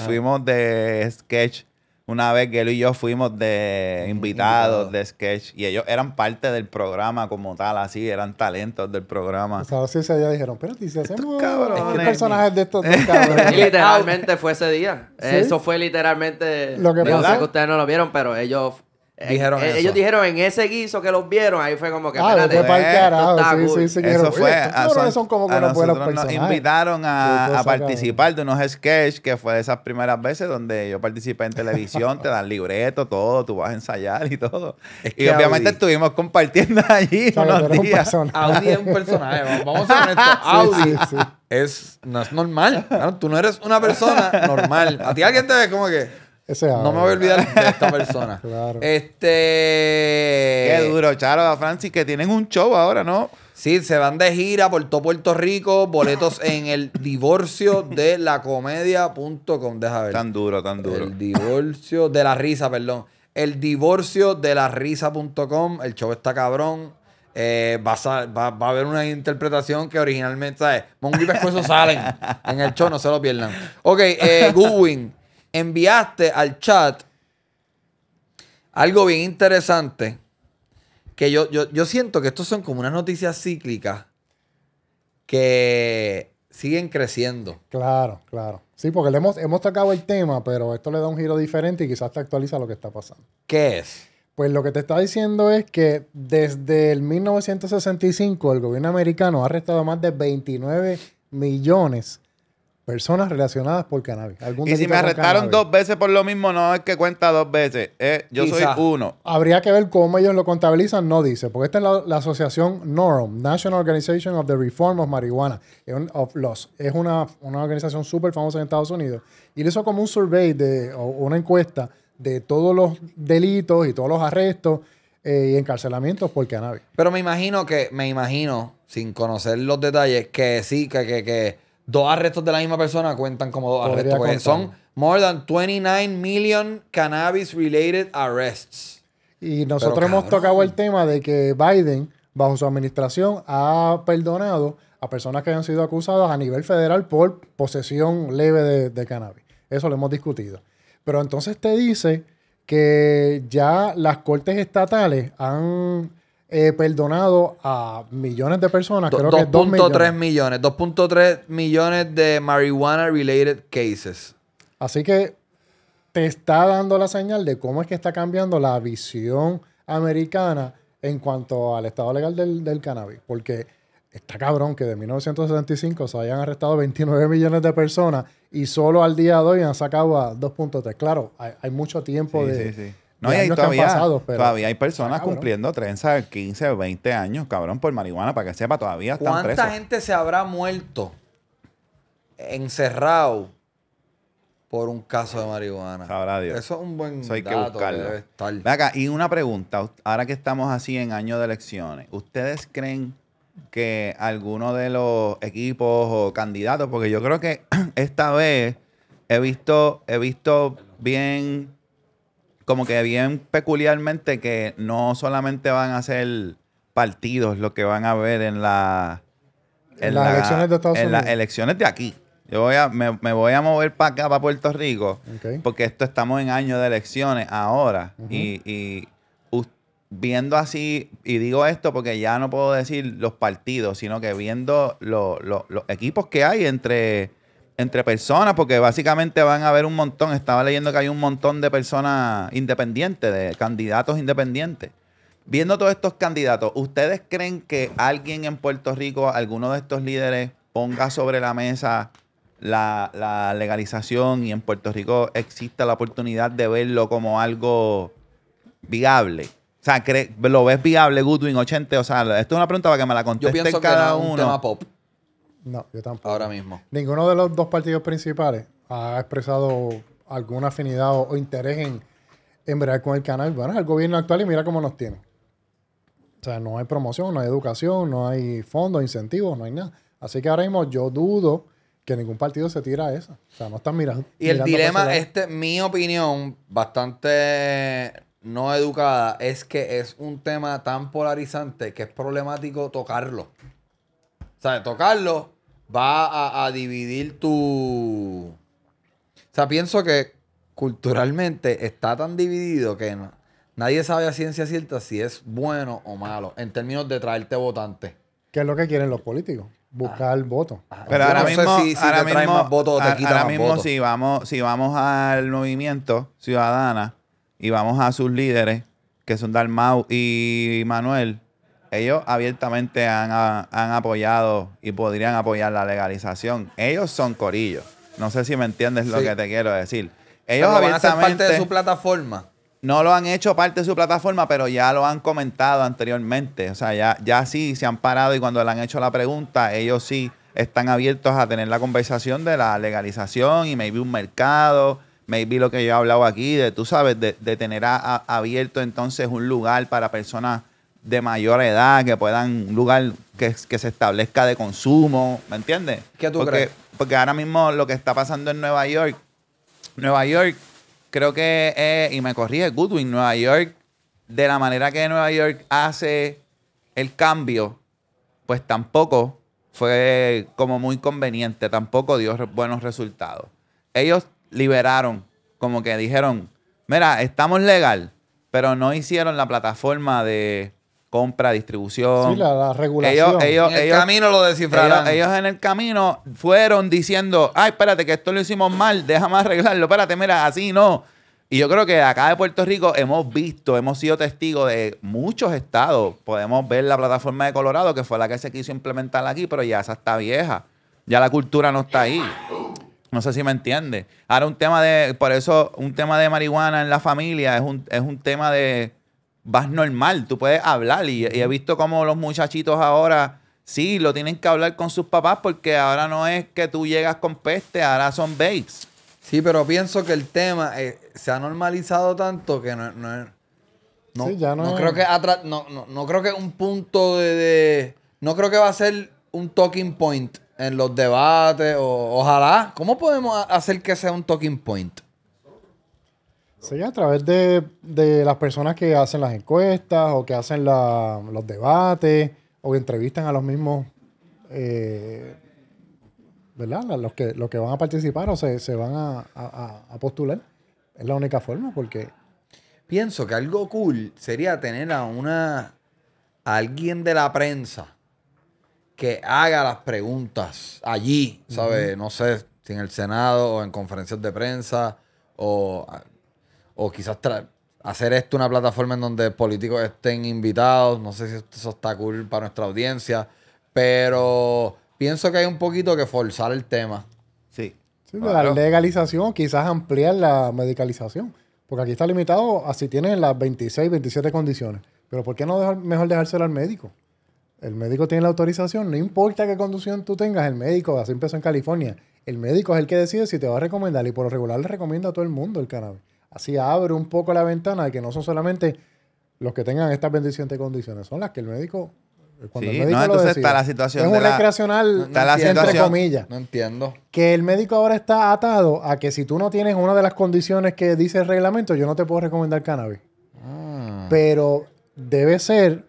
Fuimos de sketch una vez que él y yo fuimos de invitados de sketch y ellos eran parte del programa como tal, así, eran talentos del programa. O sea, así se dijeron, pero si hacemos ¿qué personajes de estos literalmente fue ese día. Eso fue literalmente, lo que, que ustedes no lo vieron, pero ellos eh, eh, ellos dijeron en ese guiso que los vieron, ahí fue como que. Ah, espérate, fue el carajo, sí, sí, sí, Eso fue. A como que nosotros nos invitaron a, a participar de unos sketches que fue de esas primeras veces donde yo participé en televisión, te dan libreto, todo, tú vas a ensayar y todo. y obviamente estuvimos compartiendo allí o unos días. Un Audi es un personaje, vamos a ver Audi. Es, no es normal. Claro, tú no eres una persona normal. A ti alguien te ve como que no me voy a olvidar de esta persona. Este. Qué duro, Charo, Francis, que tienen un show ahora, ¿no? Sí, se van de gira por todo Puerto Rico, boletos en el divorcio de la comedia.com. Deja ver. Tan duro, tan duro. El divorcio de la risa, perdón. El divorcio de la risa.com. El show está cabrón. Eh, va, a, haber una interpretación que originalmente, ¿sabes? Mongo salen en el show, no se lo pierdan. Ok, eh, Goodwin enviaste al chat algo bien interesante. Que yo, yo, siento que estos son como unas noticias cíclicas que siguen creciendo. Claro, claro. Sí, porque le hemos, hemos tocado el tema, pero esto le da un giro diferente y quizás te actualiza lo que está pasando. ¿Qué es? Pues lo que te está diciendo es que desde el 1965 el gobierno americano ha arrestado más de 29 millones Personas relacionadas por cannabis. y si me arrestaron dos veces por lo mismo, no es que cuenta dos veces. yo soy uno. Habría que ver cómo ellos lo contabilizan, no dice. Porque esta es la, asociación NORM, National Organization of the Reform of Marijuana, of Es una, organización súper famosa en Estados Unidos. Y le hizo como un survey, de, o una encuesta de todos los delitos y todos los arrestos eh, y encarcelamientos por cannabis. Pero me imagino que, me imagino, sin conocer los detalles, que sí, que, que, que dos arrestos de la misma persona cuentan como dos arrestos. son more than 29 million cannabis-related arrests. Y nosotros hemos tocado el tema de que Biden, bajo su administración, ha perdonado a personas que han sido acusadas a nivel federal por posesión leve de cannabis. Eso lo hemos discutido. Pero entonces te dice que ya las cortes estatales han perdonado a millones de personas. creo que 2.3 millones. 2.3 millones de marijuana related cases. Así que te está dando la señal de cómo es que está cambiando la visión americana en cuanto al estado legal del, cannabis. Porque está cabrón que de 1975 se hayan arrestado 29 millones de personas y solo al día de hoy han sacado a 2.3. Claro, hay, mucho tiempo de... No, todavía, todavía hay personas cumpliendo trenza de 15, 20 años, cabrón, por marihuana, para que sepa, todavía están ¿Cuánta gente se habrá muerto encerrado por un caso de marihuana? Sabrá Dios. Eso es un buen Eso hay que buscarlo. y una pregunta, ahora que estamos así en año de elecciones, ¿ustedes creen que alguno de los equipos o candidatos, porque yo creo que esta vez he visto, he visto bien como que bien peculiarmente que no solamente van a ser partidos lo que van a ver en la en, las elecciones de Estados en las elecciones de aquí. Yo voy a, me, voy a mover para acá, para Puerto Rico, porque esto estamos en año de elecciones ahora. Y, viendo así, y digo esto porque ya no puedo decir los partidos, sino que viendo los equipos que hay entre entre personas, porque básicamente van a haber un montón, estaba leyendo que hay un montón de personas independientes, de candidatos independientes. Viendo todos estos candidatos, ¿ustedes creen que alguien en Puerto Rico, alguno de estos líderes, ponga sobre la mesa la, legalización y en Puerto Rico exista la oportunidad de verlo como algo viable? O sea, ¿lo ves viable, Goodwin 80? O sea, esto es una pregunta para que me la conteste Yo pienso cada que uno. Un tema pop. No, yo tampoco. Ahora mismo. Ninguno de los dos partidos principales ha expresado alguna afinidad o, interés en, en con el canal. Bueno, es el gobierno actual y mira cómo nos tiene. O sea, no hay promoción, no hay educación, no hay fondos, incentivos, no hay nada. Así que ahora mismo yo dudo que ningún partido se tira a eso. O sea, no están mirando. Y el dilema, este, mi opinión, bastante no educada, es que es un tema tan polarizante que es problemático tocarlo. O sea, tocarlo va a, dividir tu... O sea, pienso que culturalmente está tan dividido que nadie sabe a ciencia cierta si es bueno o malo en términos de traerte votante. ¿Qué es lo que quieren los políticos? Buscar ah. votos. Ah, Pero ahora mismo, ahora mismo, si vamos, si vamos al movimiento ciudadana y vamos a sus líderes, que son Dalmau y Manuel, ellos abiertamente han, apoyado y podrían apoyar la legalización. Ellos son corillos. No sé si me entiendes lo que te quiero decir. Ellos Van a ser parte de su plataforma. No lo han hecho parte de su plataforma, pero ya lo han comentado anteriormente. O sea, ya, ya sí se han parado y cuando le han hecho la pregunta, ellos sí están abiertos a tener la conversación de la legalización y maybe un mercado, maybe lo que yo he hablado aquí, de tú sabes, de, tener abierto entonces un lugar para personas de mayor edad, que puedan, un lugar que, que se establezca de consumo, ¿me entiendes? ¿Qué tú porque, crees? Porque ahora mismo lo que está pasando en Nueva York, Nueva York, creo que, es, y me corrige Goodwin, Nueva York, de la manera que Nueva York hace el cambio, pues tampoco fue como muy conveniente, tampoco dio buenos resultados. Ellos liberaron, como que dijeron, mira, estamos legal, pero no hicieron la plataforma de compra, distribución. Sí, la, regulación. Ellos, en el camino lo descifraron. Ellos, en el camino fueron diciendo, ay, espérate, que esto lo hicimos mal, déjame arreglarlo, espérate, mira, así no. Y yo creo que acá de Puerto Rico hemos visto, hemos sido testigos de muchos estados. Podemos ver la plataforma de Colorado, que fue la que se quiso implementar aquí, pero ya esa está vieja. Ya la cultura no está ahí. No sé si me entiende. Ahora un tema de, por eso un tema de marihuana en la familia es un, es un tema de vas normal, tú puedes hablar. Y, he visto como los muchachitos ahora, sí, lo tienen que hablar con sus papás porque ahora no es que tú llegas con peste, ahora son babes Sí, pero pienso que el tema eh, se ha normalizado tanto que no, No, creo que no, no, creo que un punto de, de, No creo que va a ser un talking point en los debates. O, ojalá. ¿Cómo podemos hacer que sea un talking point? Sí, a través de, las personas que hacen las encuestas o que hacen los debates o entrevistan a los mismos, eh, ¿verdad? Los que, los que van a participar o se, van a, postular. Es la única forma porque... Pienso que algo cool sería tener a una... alguien de la prensa que haga las preguntas allí, ¿sabes? No sé si en el Senado o en conferencias de prensa o o quizás hacer esto una plataforma en donde políticos estén invitados. No sé si eso está cool para nuestra audiencia, pero pienso que hay un poquito que forzar el tema. Sí. la legalización, quizás ampliar la medicalización. Porque aquí está limitado así si tienen las 26, 27 condiciones. Pero ¿por qué no mejor dejárselo al médico? El médico tiene la autorización, no importa qué conducción tú tengas, el médico, así empezó en California. El médico es el que decide si te va a recomendar y por lo regular le recomienda a todo el mundo el cannabis. Así abre un poco la ventana de que no son solamente los que tengan estas de condiciones, son las que el médico cuando el médico no, entonces está la situación es un de recreacional entre comillas no entiendo que el médico ahora está atado a que si tú no tienes una de las condiciones que dice el reglamento yo no te puedo recomendar cannabis ah. pero debe ser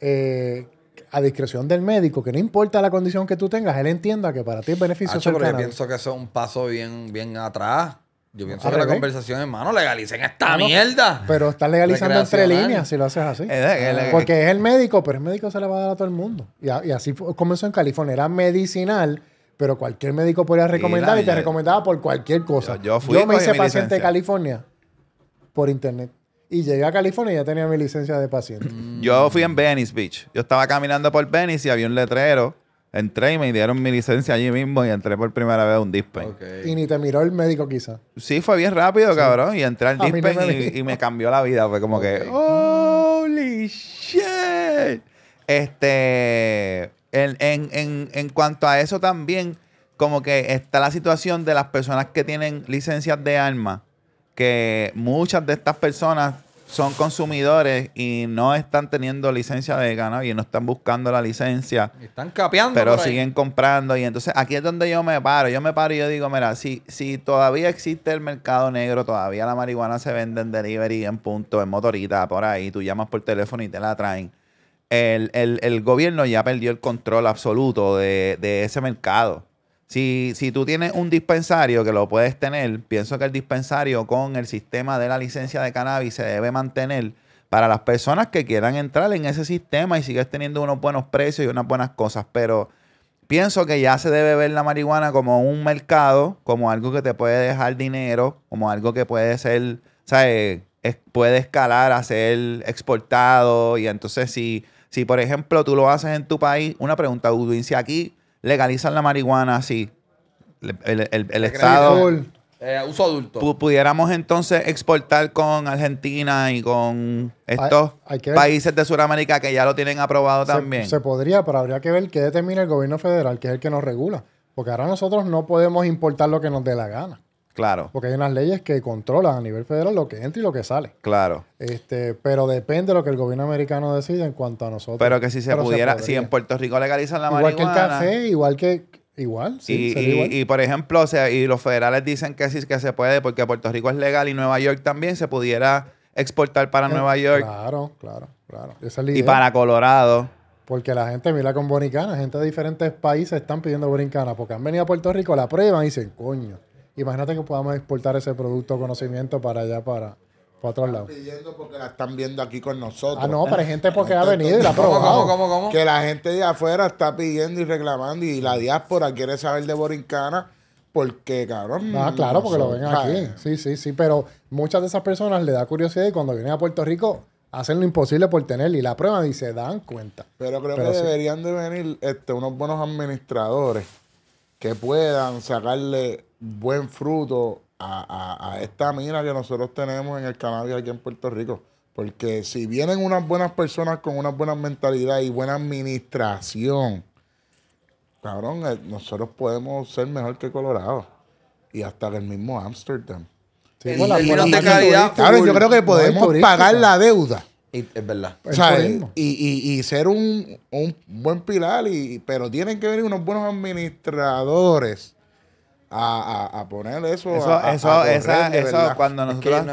eh, a discreción del médico que no importa la condición que tú tengas él entienda que para ti es beneficio yo pienso que eso es un paso bien bien atrás yo pienso que la conversación, hermano, legalicen esta mierda. Pero está legalizando entre líneas ¿eh? si lo haces así. Porque es el médico, pero el médico se le va a dar a todo el mundo. Y, así comenzó en California. Era medicinal, pero cualquier médico podía recomendar y, te recomendaba por cualquier cosa. yo me hice paciente de California por internet. Y llegué a California y ya tenía mi licencia de paciente. Mm. Yo fui en Venice Beach. Yo estaba caminando por Venice y había un letrero entré y me dieron mi licencia allí mismo y entré por primera vez a un dispen. Y ni te miró el médico quizá. Sí, fue bien rápido, cabrón. Y entré al dispen y, me cambió la vida. Fue como que, holy shit. Este, en, en cuanto a eso también, como que está la situación de las personas que tienen licencias de armas, que muchas de estas personas son consumidores y no están teniendo licencia de y no están buscando la licencia. Están capeando. Pero siguen comprando. Y entonces aquí es donde yo me paro. Yo me paro y yo digo, mira, si, si todavía existe el mercado negro, todavía la marihuana se vende en delivery, en punto, en motorita, por ahí, tú llamas por teléfono y te la traen. El, el, el gobierno ya perdió el control absoluto de, de ese mercado. Si, tú tienes un dispensario que lo puedes tener, pienso que el dispensario con el sistema de la licencia de cannabis se debe mantener para las personas que quieran entrar en ese sistema y sigues teniendo unos buenos precios y unas buenas cosas, pero pienso que ya se debe ver la marihuana como un mercado, como algo que te puede dejar dinero, como algo que puede ser, ¿sabes? puede escalar a ser exportado y entonces si, si por ejemplo tú lo haces en tu país, una pregunta, Udwin, si aquí legalizan la marihuana así, el, Estado... Eh, uso adulto. pudiéramos entonces exportar con Argentina y con estos países de Sudamérica que ya lo tienen aprobado también. Se podría, pero habría que ver qué determina el gobierno federal, que es el que nos regula. Porque ahora nosotros no podemos importar lo que nos dé la gana. Claro. Porque hay unas leyes que controlan a nivel federal lo que entra y lo que sale. Claro. Este, pero depende de lo que el gobierno americano decida en cuanto a nosotros. Pero que si se pudiera, si en Puerto Rico legalizan la igual marihuana. Igual que el café, igual que Igual, sí. Y, y, por ejemplo, o sea, y los federales dicen que sí que se puede, porque Puerto Rico es legal y Nueva York también se pudiera exportar para eh, Nueva York. Claro, claro, claro. Y para Colorado. Porque la gente mira con Bonicana, gente de diferentes países están pidiendo Bonicana, porque han venido a Puerto Rico, la prueba y dicen, coño, Imagínate que podamos exportar ese producto o conocimiento para allá, para, para otros lados. pidiendo porque la están viendo aquí con nosotros. Ah, no, pero hay gente porque ha venido y la prueba cómo, cómo, Que la gente de afuera está pidiendo y reclamando y la diáspora quiere saber de Borincana porque, cabrón. Ah, claro, porque lo ven aquí. Sí, sí, sí, pero muchas de esas personas le da curiosidad y cuando vienen a Puerto Rico hacen lo imposible por tener y la prueba y se dan cuenta. Pero creo que deberían de venir este, unos buenos administradores que puedan sacarle buen fruto a, esta mina que nosotros tenemos en el cannabis aquí en Puerto Rico. Porque si vienen unas buenas personas con una buena mentalidad y buena administración, cabrón, eh, nosotros podemos ser mejor que Colorado y hasta el mismo Amsterdam. Sí, yo creo que podemos pagar la deuda. Y, es verdad. y, y, y, ser un, un buen pilar, y, pero tienen que venir unos buenos administradores a, a, poner eso. Eso, cuando nosotros,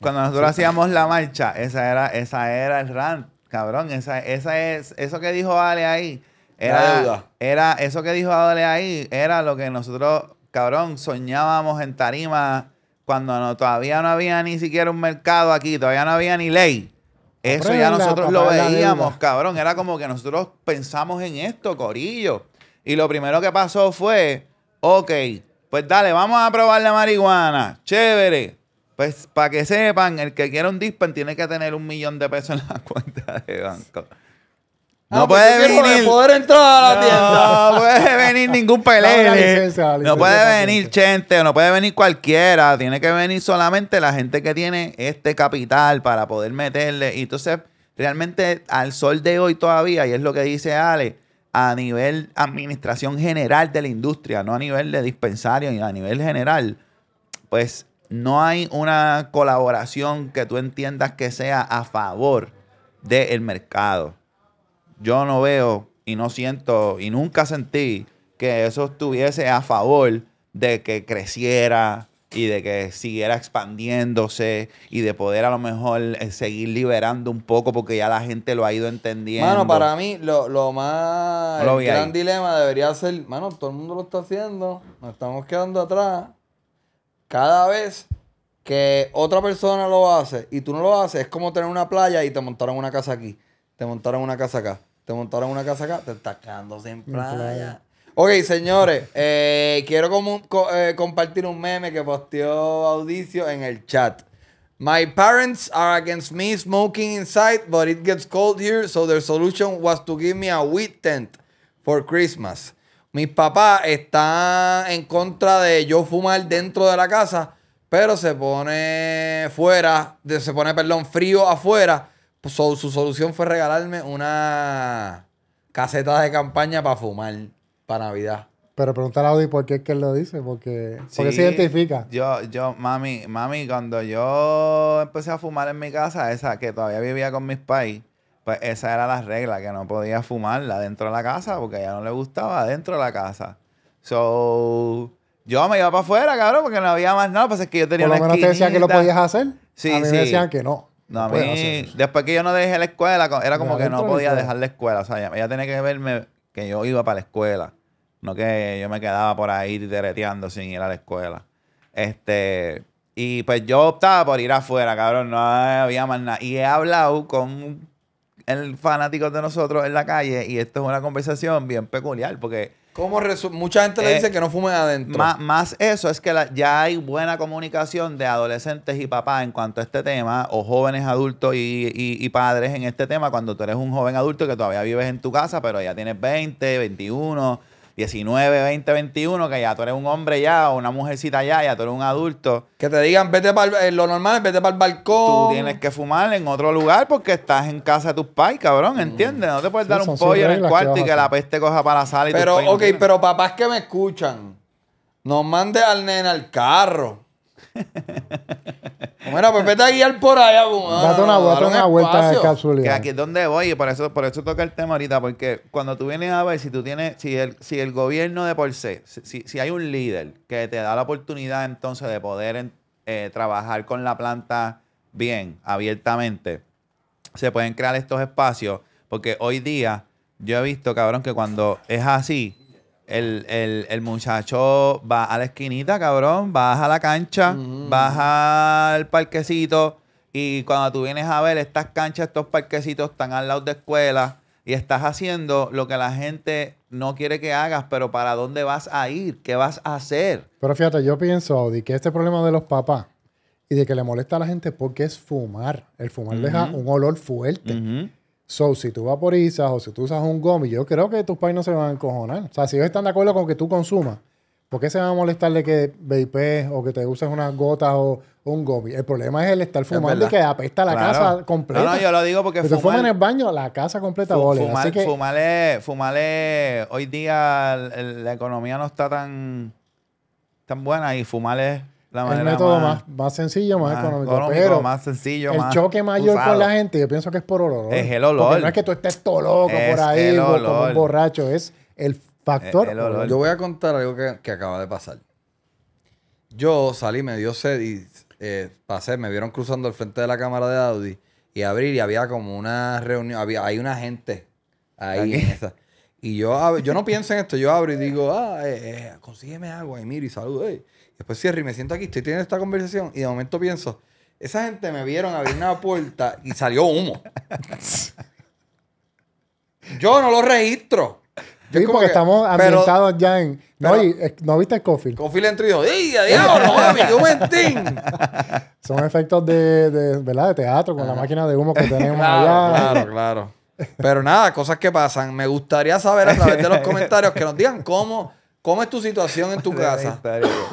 cuando nosotros hacíamos la marcha, esa era, esa era el rant, cabrón. Esa, es, eso que dijo Ale ahí. Era, era eso que dijo Ale ahí, era lo que nosotros, cabrón, soñábamos en tarima cuando todavía no había ni siquiera un mercado aquí, todavía no había ni ley. Ah, eso ya nosotros lo veíamos, cabrón. Era como que nosotros pensamos en esto, Corillo. Y lo primero que pasó fue Ok, pues dale, vamos a probar la marihuana. Chévere. Pues para que sepan, el que quiera un dispen tiene que tener un millón de pesos en la cuenta de banco. No ah, pues puede venir. puede venir ningún pelele. no puede venir gente, no puede venir cualquiera. Tiene que venir solamente la gente que tiene este capital para poder meterle. Y entonces, realmente al sol de hoy todavía, y es lo que dice Ale, a nivel administración general de la industria, no a nivel de dispensario, ni a nivel general, pues no hay una colaboración que tú entiendas que sea a favor del mercado. Yo no veo y no siento y nunca sentí que eso estuviese a favor de que creciera, y de que siguiera expandiéndose y de poder a lo mejor eh, seguir liberando un poco porque ya la gente lo ha ido entendiendo. Mano, para mí lo, más gran dilema debería ser, mano, todo el mundo lo está haciendo, nos estamos quedando atrás. Cada vez que otra persona lo hace y tú no lo haces, es como tener una playa y te montaron una casa aquí, te montaron una casa acá, te montaron una casa acá, te estás quedando sin playa. Ok, señores, eh, quiero eh, compartir un meme que posteó Audicio en el chat. My parents are against me smoking inside, but it gets cold here, so their solution was to give me a weed tent for Christmas. Mis papás está en contra de yo fumar dentro de la casa, pero se pone fuera, se pone, perdón, frío afuera. So, su solución fue regalarme una caseta de campaña para fumar para Navidad. Pero preguntar a Audi por qué es que él lo dice, porque, se identifica. Yo, yo, mami, mami, cuando yo empecé a fumar en mi casa, esa que todavía vivía con mis pais, pues esa era la regla, que no podía fumarla dentro de la casa, porque a ella no le gustaba dentro de la casa. So, yo me iba para afuera, cabrón, porque no había más nada. Pues es que yo tenía Por lo te decían que lo podías hacer. Sí, a mí me decían que no. No, a pues, mí, después que yo no dejé la escuela, era como que no podía dejar la escuela. O sea, ella tenía que verme que yo iba para la escuela. No que yo me quedaba por ahí tereteando sin ir a la escuela. Este, y pues yo optaba por ir afuera, cabrón. No había más nada. Y he hablado con el fanático de nosotros en la calle y esto es una conversación bien peculiar porque ¿Cómo Mucha gente le eh, dice que no fumen adentro. Más, eso es que ya hay buena comunicación de adolescentes y papás en cuanto a este tema, o jóvenes adultos y, y, padres en este tema, cuando tú eres un joven adulto que todavía vives en tu casa, pero ya tienes 20, 21 19, 20, 21, que ya tú eres un hombre ya, o una mujercita ya, ya tú eres un adulto. Que te digan, vete para eh, lo normal, vete para el balcón. Tú tienes que fumar en otro lugar porque estás en casa de tus pais, cabrón, ¿entiendes? No te puedes dar un pollo en el cuarto y que la peste coja para la sala y Pero, ok, pero papás que me escuchan, no mande al nene al carro. Bueno, pues vete a guiar por allá. Pues, date una, vuelta una vuelta casualidad. Que aquí donde voy y por eso, por eso toca el tema ahorita. Porque cuando tú vienes a ver, si tú tienes, si el, si el gobierno de por sí, si, hay un líder que te da la oportunidad entonces de poder eh, trabajar con la planta bien, abiertamente, se pueden crear estos espacios. Porque hoy día yo he visto, cabrón, que cuando es así, el, muchacho va a la esquinita, cabrón, baja a la cancha, baja al parquecito y cuando tú vienes a ver estas canchas, estos parquecitos están al lado de escuela y estás haciendo lo que la gente no quiere que hagas, pero ¿para dónde vas a ir? ¿Qué vas a hacer? Pero fíjate, yo pienso, Audi, que este problema de los papás y de que le molesta a la gente porque es fumar. El fumar deja un olor fuerte. So, si tú vaporizas o si tú usas un gomi, yo creo que tus pais no se van a encojonar. O sea, si ellos están de acuerdo con que tú consumas, ¿por qué se van a molestar de que beipes o que te uses unas gotas o un gomi? El problema es el estar fumando y que apesta la casa completa. No, no, yo lo digo porque fumar... fuman en el baño, la casa completa bola. Fumar, Hoy día la economía no está tan, tan buena y es... La el método más, más, sencillo, más, económico. pero más sencillo, el choque mayor con la gente, yo pienso que es por olor. Es el olor. no es que tú estés todo loco por ahí, como un borracho. Es el factor. Yo voy a contar algo que, acaba de pasar. Yo salí, me dio sed y eh, pasé, me vieron cruzando el frente de la cámara de Audi y abrir y había como una reunión, había, hay una gente ahí Y yo, yo no pienso en esto, yo abro y digo, ah, eh, eh, consígueme agua y miro y saludo. Después cierro y me siento aquí, estoy teniendo esta conversación y de momento pienso, esa gente me vieron abrir una puerta y salió humo. Yo no lo registro. Sí, porque que, estamos ambientados ya en. No, y, eh, no viste el cofil. Cofil entró y dijo: ¡Diga, diablo, mami, qué mentín! Son efectos de, de, ¿verdad? de teatro con la máquina de humo que tenemos allá. Claro, claro. Pero nada, cosas que pasan. Me gustaría saber a través de los comentarios que nos digan cómo ¿Cómo es tu situación en tu casa?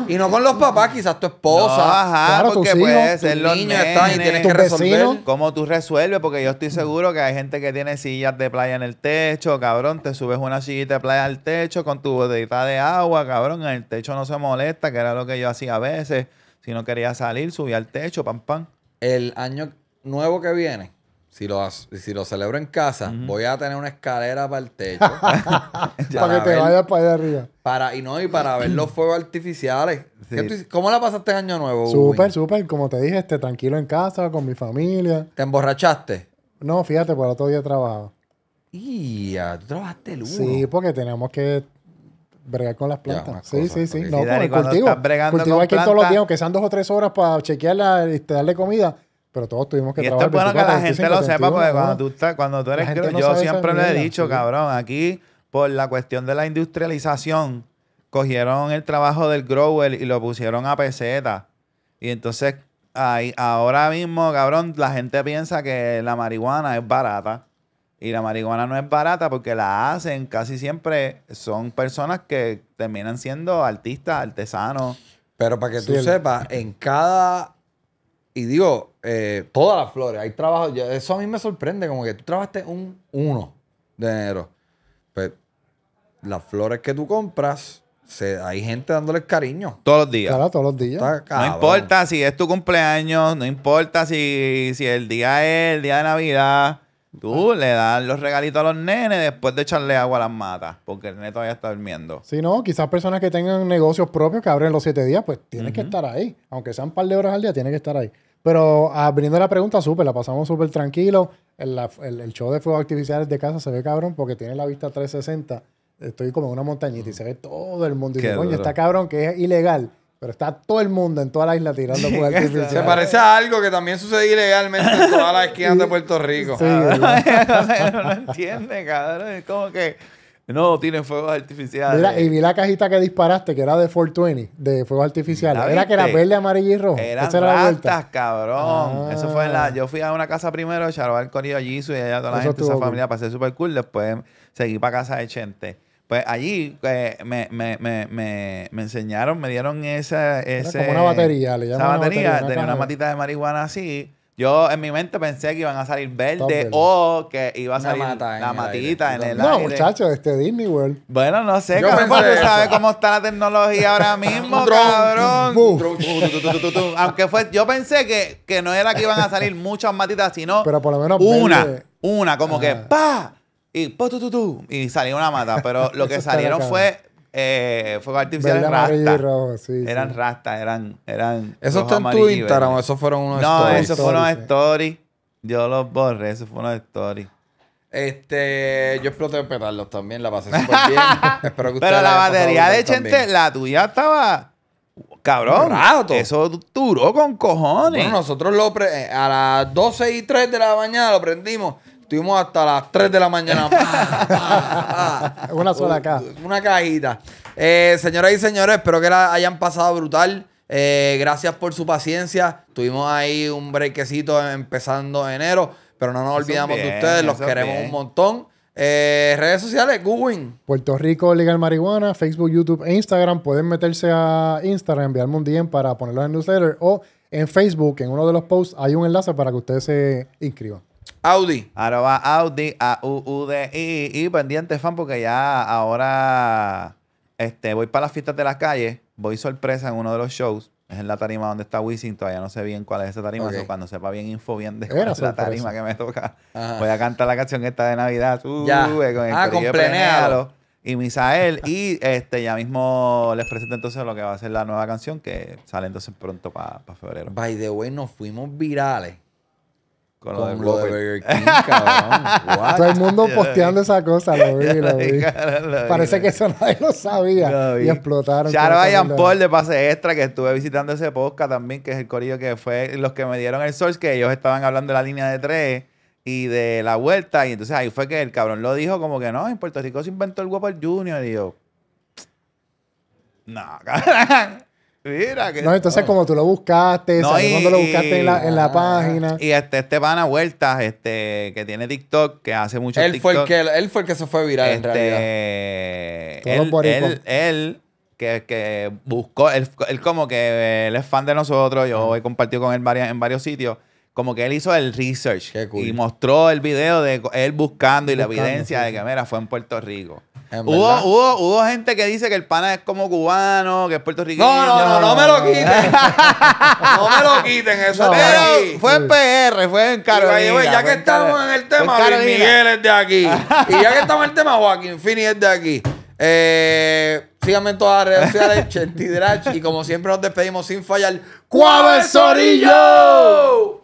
Y no con los papás, quizás tu esposa. ajá, porque puede ser los niños y tienes que resolver. ¿Cómo tú resuelves? Porque yo estoy seguro que hay gente que tiene sillas de playa en el techo, cabrón. Te subes una sillita de playa al techo con tu botellita de agua, cabrón. en El techo no se molesta, que era lo que yo hacía a veces. Si no quería salir, subía al techo, pam, pam. El año nuevo que viene, si lo, si lo celebro en casa, voy a tener una escalera para el techo. para, que te vayas para allá arriba. Para, y no, y para ver los fuegos artificiales. ¿Cómo la pasaste el Año Nuevo? Súper, súper. Como te dije, este, tranquilo en casa, con mi familia. ¿Te emborrachaste? No, fíjate, por pues otro día trabajo. ¡Ya! ¿Tú trabajaste el Sí, porque tenemos que bregar con las plantas. sí, sí, sí, no, No, con el cultivo. Estás bregando cultivo todos los días, aunque sean dos o tres horas para chequear y este, darle comida pero todos tuvimos que y trabajar. Y esto es bueno que la gente lo sepa, porque cuando, tú estás, cuando tú eres yo siempre le he dicho, cabrón, aquí por la cuestión de la industrialización, cogieron el trabajo del grower y lo pusieron a peseta. Y entonces, ahí, ahora mismo, cabrón, la gente piensa que la marihuana es barata. Y la marihuana no es barata porque la hacen casi siempre, son personas que terminan siendo artistas, artesanos. Pero para que tú sepas, en cada y digo, eh, todas las flores, hay trabajo, eso a mí me sorprende, como que tú trabajaste un 1 de enero. Pues las flores que tú compras, hay gente dándoles cariño. Todos los días. Claro, todos los días. no importa si es tu cumpleaños, no importa si, si el día es el día de Navidad. Tú le das los regalitos a los nenes después de echarle agua a las matas, porque el nene todavía está durmiendo. Si no, quizás personas que tengan negocios propios que abren los siete días, pues tienen que estar ahí. Aunque sean un par de horas al día, tiene que estar ahí. Pero abriendo ah, la pregunta, súper, la pasamos súper tranquilo. El, show de fuegos artificiales de casa se ve cabrón porque tiene la vista 360. Estoy como en una montañita y se ve todo el mundo. Y dice, coño, está cabrón que es ilegal pero está todo el mundo en toda la isla tirando fuegos artificiales. Se parece a algo que también sucede ilegalmente en todas las esquinas de Puerto Rico. Ah, no lo entiende, cabrón. Es como que no tienen fuegos artificiales. y vi la cajita que disparaste, que era de 420, de fuegos artificiales. Era que era verde, amarillo y rojo. Eran era ratas, cabrón. Ah. Eso fue en la... Yo fui a una casa primero, con Corillo, allí y allá toda la gente, esa familia familia, pasé súper cool. Después seguí para casa de Chente. Pues allí eh, me, me, me, me, enseñaron, me dieron esa... Ese, como una batería, le llaman Esa batería, una tenía una matita de marihuana así. Yo en mi mente pensé que iban a salir verde o que iba a salir la matita en el aire. No, muchachos, este Disney World. Bueno, no sé, cómo está la tecnología ahora mismo, cabrón. Aunque fue, yo pensé que, que no era que iban a salir muchas matitas, sino Pero por lo menos una, una, como que ah. ¡pa! y, tu, tu, y salió una mata. Pero lo que salieron fue eh, fue parte artificiales rasta. eran rastas, eran, eran. ¿Eso está en tu Instagram Eso esos fueron unos stories? No, esos fueron unos stories. Yo los borré, esos fueron unos stories. Este, yo exploté petarlos también, la pasé súper bien. Pero la batería de Chente, la tuya estaba. Cabrón, eso duró con cojones. Bueno, nosotros lo eh, a las 12 y 3 de la mañana lo prendimos Estuvimos hasta las 3 de la mañana. Ah, ah. una sola caja. Una cajita. Eh, señoras y señores, espero que la hayan pasado brutal. Eh, gracias por su paciencia. Tuvimos ahí un brequecito empezando enero, pero no nos olvidamos de ustedes. Los queremos un montón. Eh, redes sociales, Google. Puerto Rico Legal Marihuana, Facebook, YouTube e Instagram. Pueden meterse a Instagram, enviarme un DM para ponerlo en newsletter o en Facebook, en uno de los posts, hay un enlace para que ustedes se inscriban. Audi. Ahora va Audi, A-U-U-D-I. Y pendiente, fan, porque ya ahora este, voy para las fiestas de las calles. Voy sorpresa en uno de los shows. Es en la tarima donde está Wisin. Todavía no sé bien cuál es esa tarima. pero cuando sepa bien info, bien de es la tarima que me toca. Voy a cantar la canción esta de Navidad. Uh, con el ah, con Y Misael. y este, ya mismo les presento entonces lo que va a ser la nueva canción que sale entonces pronto para febrero. By the way, nos fuimos virales. Con, lo, Todo el mundo posteando esa cosa, lo vi, lo vi. Parece que eso nadie lo sabía. y explotaron. Charo Ian Paul de Pase Extra, que estuve visitando ese podcast también, que es el corillo que fue los que me dieron el source, que ellos estaban hablando de la línea de tres y de la vuelta. Y entonces ahí fue que el cabrón lo dijo como que no, en Puerto Rico se inventó el Whopper Junior. Y yo, no, cabrón. Mira, que no, entonces como tú lo buscaste, no, cuando lo buscaste en la, ah, página. Y este, este pana vueltas este, que tiene TikTok, que hace mucho él Fue el que, él fue el que se fue viral en este, realidad. Él, que, buscó, él, como que él es fan de nosotros, yo he compartido con él varias, en varios sitios como que él hizo el research y mostró el video de él buscando y la evidencia de que, mira, fue en Puerto Rico. Hubo, gente que dice que el pana es como cubano, que es puertorriqueño. No, no, no, no, me lo quiten. no me lo quiten eso. fue en PR, fue en Carolina. ya que estamos en el tema, Miguel es de aquí. y ya que estamos en el tema, Joaquín Fini es de aquí. Eh, síganme en todas las redes sociales, Y como siempre nos despedimos sin fallar. ¡Cuave Sorillo!